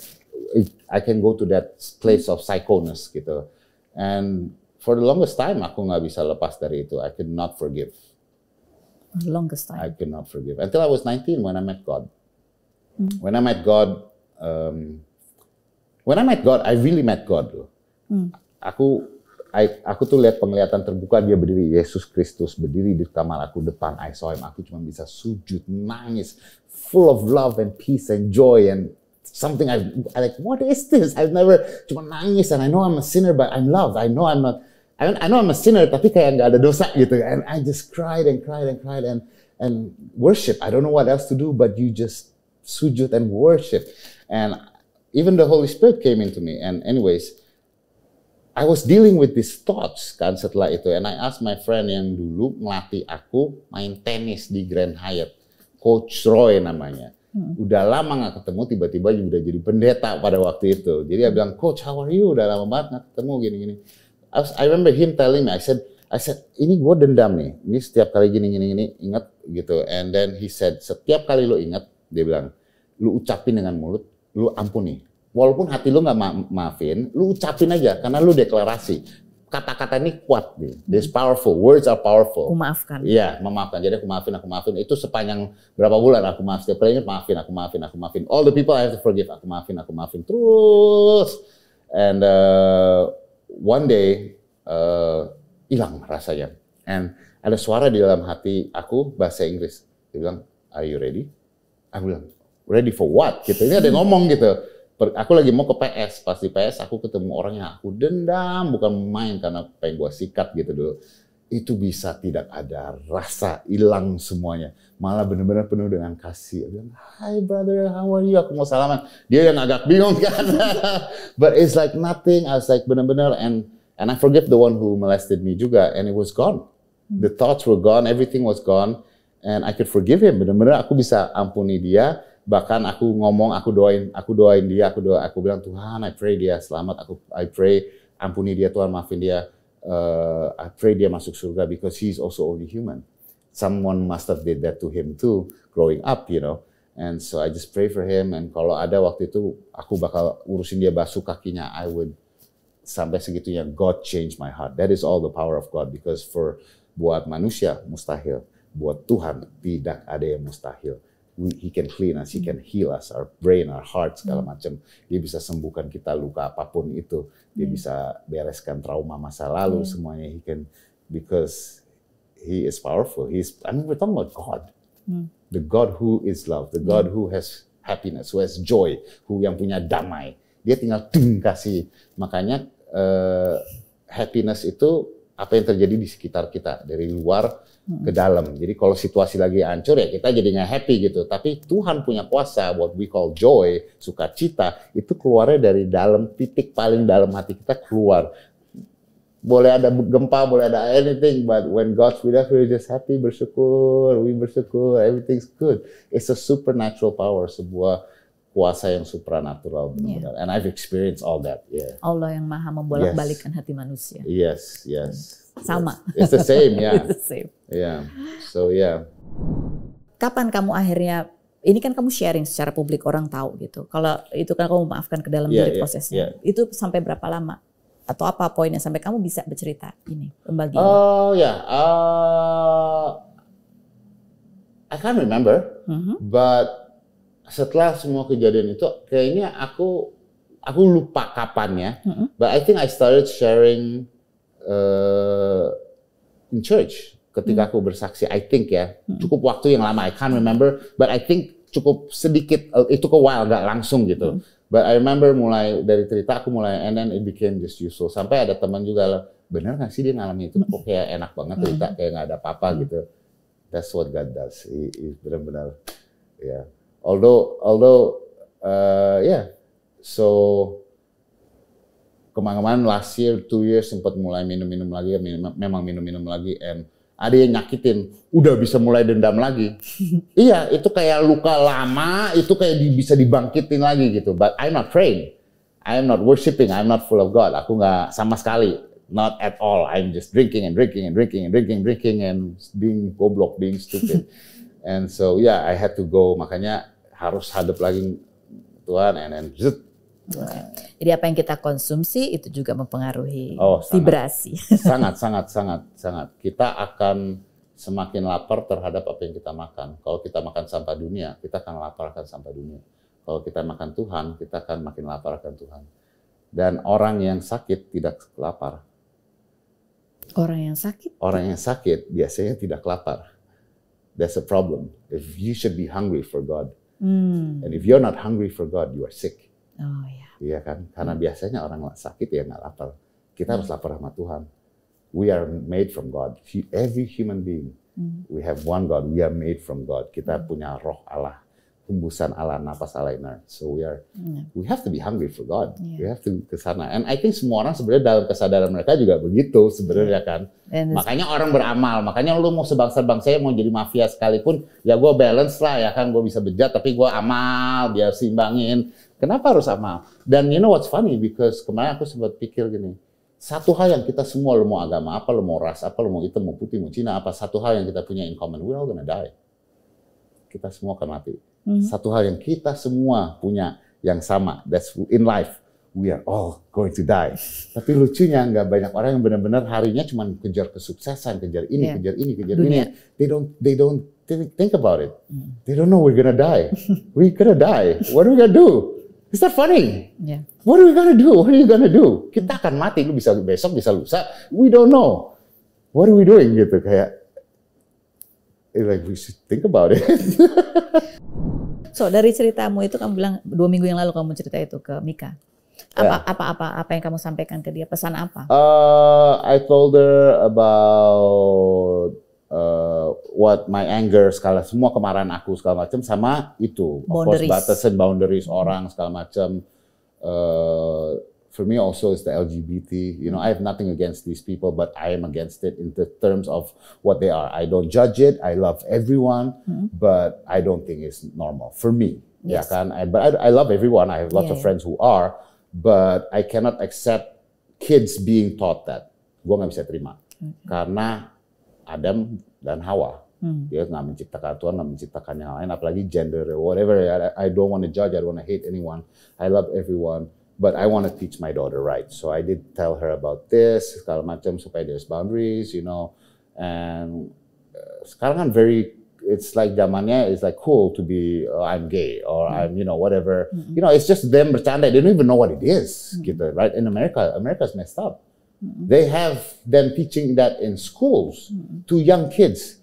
I can go to that place of psychoness gitu. And for the longest time aku nggak bisa lepas dari itu. I could not forgive. longest time. I could not forgive until I was 19 when I met God. Mm. When I met God, um, when I met God, I really met God loh. Mm. Aku I, aku tuh lihat penglihatan terbuka dia berdiri Yesus Kristus berdiri di kamar aku depan I saw him aku cuma bisa sujud nangis full of love and peace and joy and something I, I like what is this I've never cuma nangis and I know I'm a sinner but I'm loved I know I'm a, I know I'm a sinner tapi kayak nggak ada dosa gitu and I just cried and cried and cried and and worship I don't know what else to do but you just sujud and worship. And even the Holy Spirit came into me. And anyways, I was dealing with these thoughts kan setelah itu. And I asked my friend yang dulu melatih aku main tenis di Grand Hyatt. Coach Roy namanya. Hmm. Udah lama nggak ketemu, tiba-tiba udah jadi pendeta pada waktu itu. Jadi dia bilang, Coach, how are you? Udah lama banget nggak ketemu gini-gini. I, I remember him telling me, I said, I said, ini gue dendam nih. Ini setiap kali gini-gini ingat gitu. And then he said, setiap kali lo ingat, dia bilang, lu ucapin dengan mulut, lu ampuni. Walaupun hati lu nggak ma maafin, lu ucapin aja karena lu deklarasi. Kata-kata ini kuat, this hmm. powerful, words are powerful. Aku maafkan. Iya, memaafkan. Jadi aku maafin, aku maafin. Itu sepanjang berapa bulan aku maafin. Setiap kali maafin, aku maafin, aku maafin. All the people I have to forgive, aku maafin, aku maafin. Terus. And uh, one day, uh, hilang rasanya. And ada suara di dalam hati aku bahasa Inggris. Dia bilang, are you ready? Aku bilang, ready for what gitu. Ini ada yang ngomong gitu. Aku lagi mau ke PS, pasti PS aku ketemu orangnya aku dendam bukan main karena pengen gua sikat gitu dulu. Itu bisa tidak ada rasa, hilang semuanya. Malah benar-benar penuh dengan kasih. Dia bilang, "Hi brother, how are you?" Aku mau salaman. Dia yang agak bingung kan. But it's like nothing. I was like benar-benar and and I forgive the one who molested me juga and it was gone. The thoughts were gone, everything was gone and I could forgive him. Benar-benar aku bisa ampuni dia bahkan aku ngomong aku doain aku doain dia aku doa aku bilang Tuhan I pray dia selamat aku I pray ampuni dia Tuhan maafin dia uh, I pray dia masuk surga because he is also only human someone must have did that to him too growing up you know and so I just pray for him and kalau ada waktu itu aku bakal urusin dia basuh kakinya I would sampai segitunya God change my heart that is all the power of God because for buat manusia mustahil buat Tuhan tidak ada yang mustahil he can clean us, he can hmm. heal us, our brain, our heart hmm. segala macam. Dia bisa sembuhkan kita luka apapun itu. Dia yeah. Hmm. bisa bereskan trauma masa lalu yeah. semuanya. He can because he is powerful. He's I mean we're talking about God. Mm. The God who is love, the God yeah. who has happiness, who has joy, who yang punya damai. Dia tinggal ting kasih. Makanya uh, happiness itu apa yang terjadi di sekitar kita dari luar Hmm. ke dalam. Jadi kalau situasi lagi hancur ya kita jadinya happy gitu. Tapi Tuhan punya kuasa, what we call joy, sukacita, itu keluarnya dari dalam titik paling dalam hati kita keluar. Boleh ada gempa, boleh ada anything, but when God's with us, we're just happy, bersyukur, we bersyukur, everything's good. It's a supernatural power, sebuah kuasa yang supranatural benar-benar. Yeah. And I've experienced all that. Yeah. Allah yang maha membolak-balikan yes. hati manusia. Yes, yes. Hmm. Sama. It's the same, yeah. It's the same. Yeah. So yeah. Kapan kamu akhirnya ini kan kamu sharing secara publik orang tahu gitu. Kalau itu kan kamu maafkan ke dalam yeah, diri prosesnya. Yeah. Itu sampai berapa lama? Atau apa poinnya sampai kamu bisa bercerita ini pembagian? Oh ya, yeah. uh, I can't remember, mm-hmm. but setelah semua kejadian itu kayaknya aku aku lupa kapannya, mm-hmm. but I think I started sharing uh, in church ketika aku bersaksi. I think ya cukup waktu yang lama. I can't remember, but I think cukup sedikit. Eh, itu ke while nggak langsung gitu. Hmm. But I remember mulai dari cerita aku mulai and then it became just usual. Sampai ada teman juga lah, bener gak sih dia ngalamin itu? Kok kayak enak banget hmm. cerita, kayak nggak ada apa-apa hmm. gitu. That's what God does. is benar-benar ya. Yeah. Although although uh, ya yeah. so kemarin-kemarin last year two years sempat mulai minum-minum lagi minum, memang minum-minum lagi and ada yang nyakitin udah bisa mulai dendam lagi iya itu kayak luka lama itu kayak di, bisa dibangkitin lagi gitu but I'm not praying I'm not worshiping I'm not full of God aku nggak sama sekali not at all I'm just drinking and drinking and drinking and drinking and drinking and being goblok being stupid and so yeah I had to go makanya harus hadap lagi Tuhan and then jadi apa yang kita konsumsi itu juga mempengaruhi oh, sangat, vibrasi. Sangat, sangat, sangat, sangat. Kita akan semakin lapar terhadap apa yang kita makan. Kalau kita makan sampah dunia, kita akan lapar akan sampah dunia. Kalau kita makan Tuhan, kita akan makin lapar akan Tuhan. Dan orang yang sakit tidak lapar. Orang yang sakit? Orang yang sakit biasanya tidak lapar. That's a problem. If you should be hungry for God. Hmm. And if you're not hungry for God, you are sick. Oh ya. Iya kan? Karena hmm. biasanya orang sakit ya nggak lapar. Kita hmm. harus lapar sama Tuhan. We are made from God. Every human being, hmm. we have one God. We are made from God. Kita hmm. punya roh Allah, hembusan Allah, nafas Allah inner. So we are, hmm. we have to be hungry for God. Yeah. We have to ke sana. And I think semua orang sebenarnya dalam kesadaran mereka juga begitu sebenarnya kan. And makanya orang beramal. Makanya lu mau sebangsa-bangsa mau jadi mafia sekalipun, ya gue balance lah ya kan. Gue bisa bejat, tapi gue amal biar simbangin Kenapa harus amal? Dan you know what's funny because kemarin aku sempat pikir gini, satu hal yang kita semua lo mau agama apa, lo mau ras apa, lo mau hitam, mau putih, mau Cina apa, satu hal yang kita punya in common, we're all gonna die. Kita semua akan mati. Mm-hmm. Satu hal yang kita semua punya yang sama, that's in life. We are all going to die. Tapi lucunya nggak banyak orang yang benar-benar harinya cuma kejar kesuksesan, kejar ini, yeah. kejar ini, kejar Dunia. ini. They don't, they don't think, think about it. Mm. They don't know we're gonna die. we're gonna die. What are we gonna do? It's not funny. Yeah. What are we gonna do? What are you gonna do? Kita akan mati. Lu bisa besok, bisa lusa. We don't know. What are we doing? Gitu kayak. Eh, like we should think about it. so dari ceritamu itu kamu bilang dua minggu yang lalu kamu cerita itu ke Mika. Apa yeah. apa apa apa yang kamu sampaikan ke dia? Pesan apa? Uh, I told her about uh, what my anger segala semua kemarahan aku segala macam sama itu boundaries. of course batasan boundaries orang segala macam uh, for me also is the LGBT you know I have nothing against these people but I am against it in the terms of what they are I don't judge it I love everyone hmm. but I don't think it's normal for me ya yes. ya kan I, but I, I love everyone I have lots yeah, of yeah. friends who are but I cannot accept kids being taught that gue nggak bisa terima hmm. karena Adam dan Hawa. Hmm. Dia nggak menciptakan Tuhan, nggak menciptakan yang lain, apalagi gender, whatever. I, I don't want to judge, I don't want to hate anyone. I love everyone, but I want to teach my daughter right. So I did tell her about this, segala macam supaya there's boundaries, you know. And uh, sekarang kan very it's like zamannya it's like cool to be uh, I'm gay or hmm. I'm you know whatever -hmm. you know it's just them bercanda they don't even know what it is -hmm. gitu right in America America's messed up They have them teaching that in schools to young kids.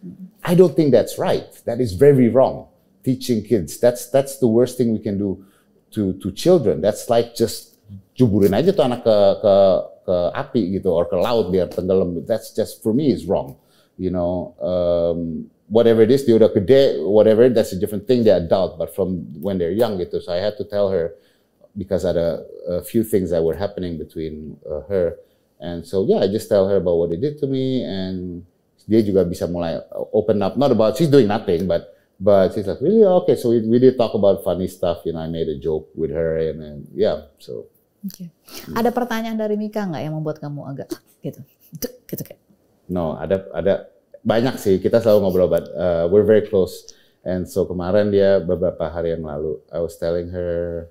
I don't think that's right. That is very wrong. Teaching kids. That's that's the worst thing we can do to to children. That's like just juburin aja tuh anak ke ke ke api gitu or ke laut biar tenggelam. That's just for me is wrong. You know, um, whatever it is, dia udah gede, whatever, that's a different thing, they're adult, but from when they're young gitu. So I had to tell her because I had a, a few things that were happening between uh, her And so yeah, I just tell her about what they did to me and dia juga bisa mulai open up not about she's doing nothing but but she's like really okay so we, we did talk about funny stuff you know I made a joke with her and, then yeah so okay. Yeah. ada pertanyaan dari Mika nggak yang membuat kamu agak gitu gitu kayak no ada ada banyak sih kita selalu ngobrol but uh, we're very close and so kemarin dia beberapa hari yang lalu I was telling her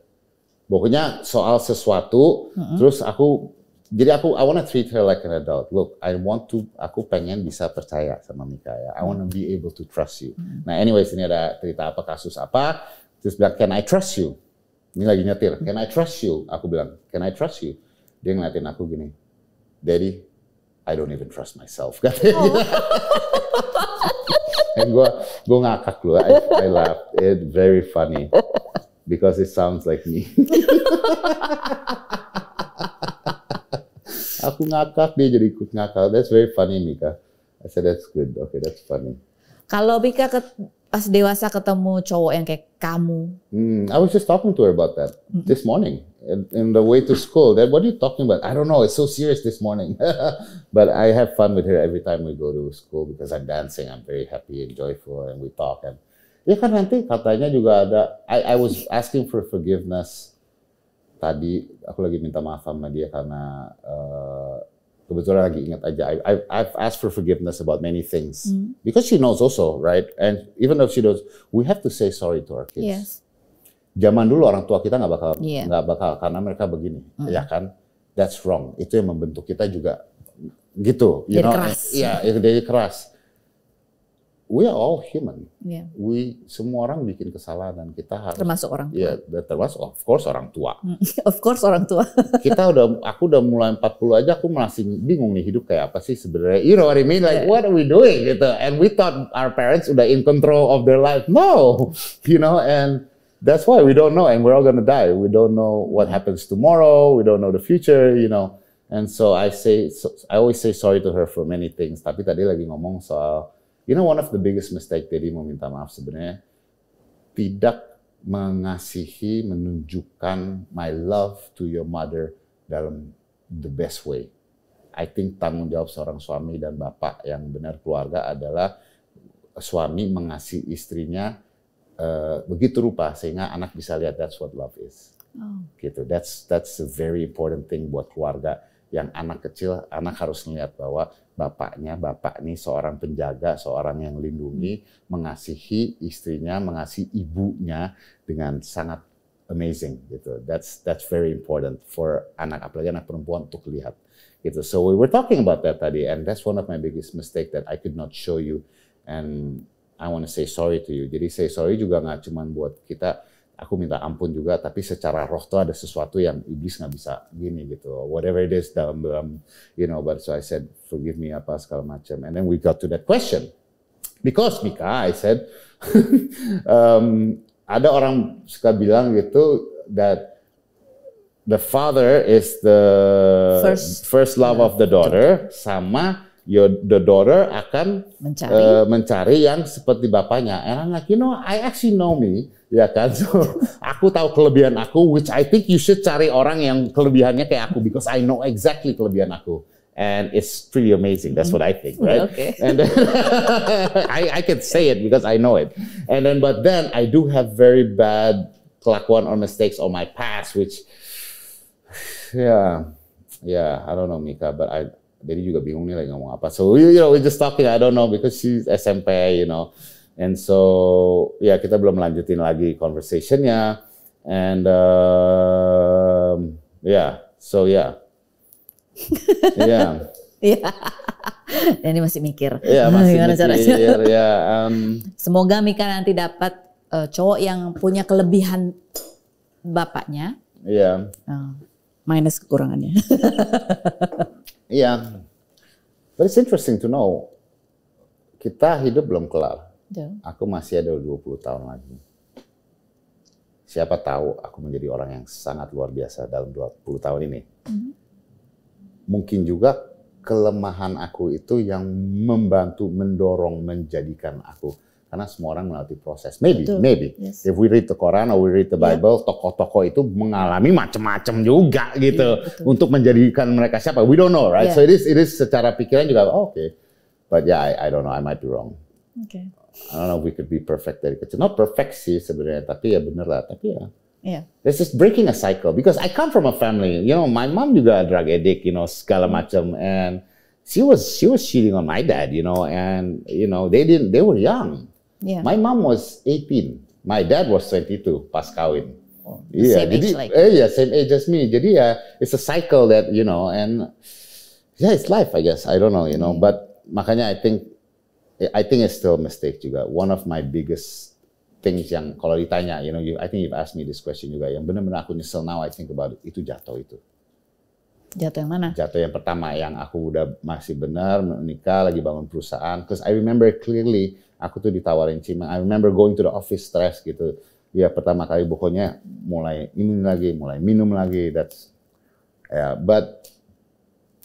pokoknya soal sesuatu mm -hmm. terus aku jadi aku I wanna treat her like an adult. Look, I want to aku pengen bisa percaya sama Mika ya. I wanna be able to trust you. Hmm. Nah, anyways ini ada cerita apa kasus apa terus bilang can I trust you? Ini lagi nyetir. Hmm. Can I trust you? Aku bilang, can I trust you? Dia ngeliatin aku gini. Daddy, I don't even trust myself. Katanya. Oh. And gua gua ngakak loh. I, I laughed. It very funny because it sounds like me. aku ngakak dia jadi ikut ngakak that's very funny Mika I said that's good okay that's funny kalau Mika ke, pas dewasa ketemu cowok yang kayak kamu hmm, I was just talking to her about that mm -hmm. this morning in, in the way to school that what are you talking about I don't know it's so serious this morning but I have fun with her every time we go to school because I'm dancing I'm very happy and joyful and we talk and ya kan nanti katanya juga ada I, I was asking for forgiveness tadi aku lagi minta maaf sama dia karena uh, kebetulan lagi ingat aja I, I, I've asked for forgiveness about many things mm. because she knows also right and even though she knows we have to say sorry to our kids yes. zaman dulu orang tua kita nggak bakal iya. nggak yeah. bakal karena mereka begini mm. ya kan that's wrong itu yang membentuk kita juga gitu you jadi know keras. yeah, jadi keras we are all human. Yeah. We semua orang bikin kesalahan dan kita harus termasuk orang tua. yeah, termasuk of course orang tua. Mm, of course orang tua. kita udah aku udah mulai 40 aja aku masih bingung nih hidup kayak apa sih sebenarnya. You know what I mean? Like yeah. what are we doing gitu. And we thought our parents udah in control of their life. No. You know and that's why we don't know and we're all gonna die. We don't know what happens tomorrow. We don't know the future, you know. And so I say, so, I always say sorry to her for many things. Tapi tadi lagi ngomong soal You know one of the biggest mistake tadi mau minta maaf sebenarnya tidak mengasihi menunjukkan my love to your mother dalam the best way. I think tanggung jawab seorang suami dan bapak yang benar keluarga adalah suami mengasihi istrinya uh, begitu rupa sehingga anak bisa lihat that's what love is. Oh. Gitu. That's that's a very important thing buat keluarga yang anak kecil anak harus melihat bahwa bapaknya, bapak ini seorang penjaga, seorang yang lindungi, mengasihi istrinya, mengasihi ibunya dengan sangat amazing gitu. That's that's very important for anak apalagi anak perempuan untuk lihat gitu. So we were talking about that tadi and that's one of my biggest mistake that I could not show you and I want to say sorry to you. Jadi say sorry juga nggak cuma buat kita aku minta ampun juga tapi secara roh tuh ada sesuatu yang iblis nggak bisa gini gitu whatever it is dalam dalam you know but so I said forgive me apa segala macam and then we got to that question because Mika I said um, ada orang suka bilang gitu that the father is the first, first love of the daughter sama your the daughter akan mencari, uh, mencari yang seperti bapaknya. And I'm like, you know, I actually know me, ya kan? So, aku tahu kelebihan aku, which I think you should cari orang yang kelebihannya kayak aku, because I know exactly kelebihan aku. And it's pretty amazing. That's what I think, right? Okay. And then I, I can say it because I know it. And then, but then I do have very bad kelakuan or mistakes on my past, which, yeah, yeah, I don't know, Mika, but I, jadi juga bingung nih lagi ngomong apa. So we, you know, we just talking. I don't know because she's SMP, you know. And so ya yeah, kita belum lanjutin lagi conversationnya. And um, ya, yeah. so ya, yeah. ya. Yeah. Dan ini masih mikir. Iya, masih Gimana mikir. Caranya? Ya, ya, um, Semoga Mika nanti dapat uh, cowok yang punya kelebihan bapaknya. Iya. Yeah. Uh, minus kekurangannya. Iya. But it's interesting to know. Kita hidup belum kelar. Yeah. Aku masih ada 20 tahun lagi. Siapa tahu aku menjadi orang yang sangat luar biasa dalam 20 tahun ini. hmm Mungkin juga kelemahan aku itu yang membantu mendorong menjadikan aku karena semua orang melalui proses. Maybe, Betul. maybe. Yes. If we read the Quran or we read the iya. Bible, yeah. tokoh-tokoh itu mengalami macam-macam juga gitu yeah, iya, untuk menjadikan mereka siapa. We don't know, right? Yeah. So it is, it is secara pikiran juga oh, oke. Okay. But yeah, I, I don't know. I might be wrong. Okay. I don't know. If we could be perfect dari kecil. Not perfect sih sebenarnya, tapi ya bener lah. Tapi ya. Yeah. This is breaking a cycle because I come from a family. You know, my mom juga drug addict. You know, segala macam and she was she was cheating on my dad. You know, and you know they didn't they were young. Yeah. My mom was 18, my dad was 22 pas kawin. Oh, yeah, same jadi, age like eh, yeah, same age as me. Jadi ya, uh, it's a cycle that you know, and yeah, it's life, I guess. I don't know, you know. Mm. But makanya I think, I think it's still a mistake juga. One of my biggest things yang kalau ditanya, you know, you, I think you've asked me this question juga, yang benar-benar aku nyesel now I think about it, itu jatuh itu. Jatuh yang mana? Jatuh yang pertama yang aku udah masih benar menikah lagi bangun perusahaan. Cause I remember clearly aku tuh ditawarin Cimeng. I remember going to the office stress gitu. Ya pertama kali pokoknya mulai ini lagi, mulai minum lagi. That's yeah, but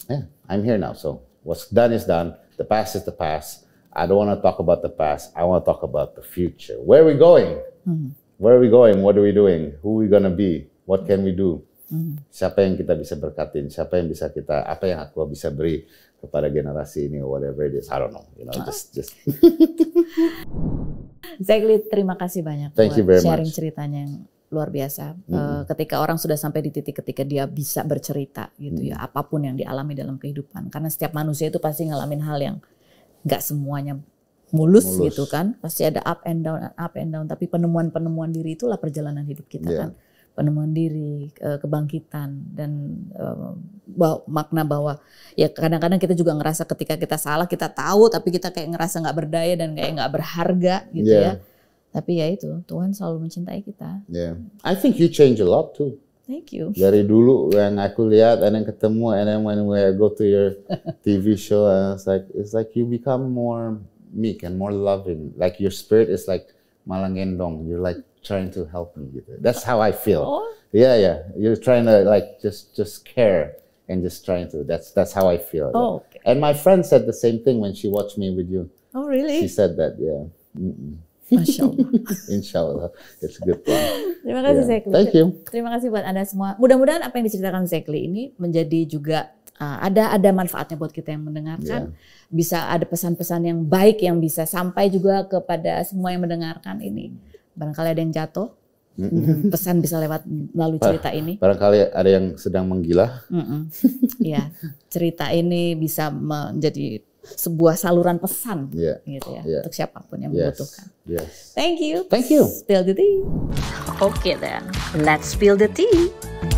yeah, I'm here now. So what's done is done. The past is the past. I don't want to talk about the past. I want to talk about the future. Where are we going? Mm-hmm. Where are we going? What are we doing? Who are we gonna be? What can we do? Mm-hmm. Siapa yang kita bisa berkatin? Siapa yang bisa kita? Apa yang aku bisa beri? kepada generasi ini whatever it is I don't know you know just just Zekli terima kasih banyak Thank buat sharing much. ceritanya yang luar biasa mm ketika orang sudah sampai di titik ketika dia bisa bercerita gitu mm ya apapun yang dialami dalam kehidupan karena setiap manusia itu pasti ngalamin hal yang nggak semuanya mulus, mulus gitu kan pasti ada up and down up and down tapi penemuan-penemuan diri itulah perjalanan hidup kita yeah. kan penemuan diri, kebangkitan dan eh, bahwa, makna bahwa ya kadang-kadang kita juga ngerasa ketika kita salah kita tahu tapi kita kayak ngerasa nggak berdaya dan kayak nggak berharga gitu ya. yeah. ya. Tapi ya itu Tuhan selalu mencintai kita. Yeah. I think you change a lot too. Thank you. Dari dulu yang aku lihat and then ketemu and then when we go to your TV show and it's like it's like you become more meek and more loving. Like your spirit is like malang gendong. You're like trying to help me gitu. That's how I feel. Oh. Yeah, yeah. You're trying to like just just care and just trying to. That's that's how I feel. Oh. Okay. And my friend said the same thing when she watched me with you. Oh, really? She said that. Yeah. Mm -mm. Masya Insya Allah. It's a good thing. Terima kasih yeah. Zekli. Thank you. Terima kasih buat Anda semua. Mudah-mudahan apa yang diceritakan Zekli ini menjadi juga uh, ada ada manfaatnya buat kita yang mendengarkan. Yeah. Bisa ada pesan-pesan yang baik yang bisa sampai juga kepada semua yang mendengarkan ini barangkali ada yang jatuh. Mm -mm. Pesan bisa lewat melalui cerita ini. Barangkali ada yang sedang menggila. Mm ya, cerita ini bisa menjadi sebuah saluran pesan, yeah. gitu ya, yeah. untuk siapapun yang yes. membutuhkan. Yes. Thank you. Thank you. Spill the tea. Okay then, let's spill the tea.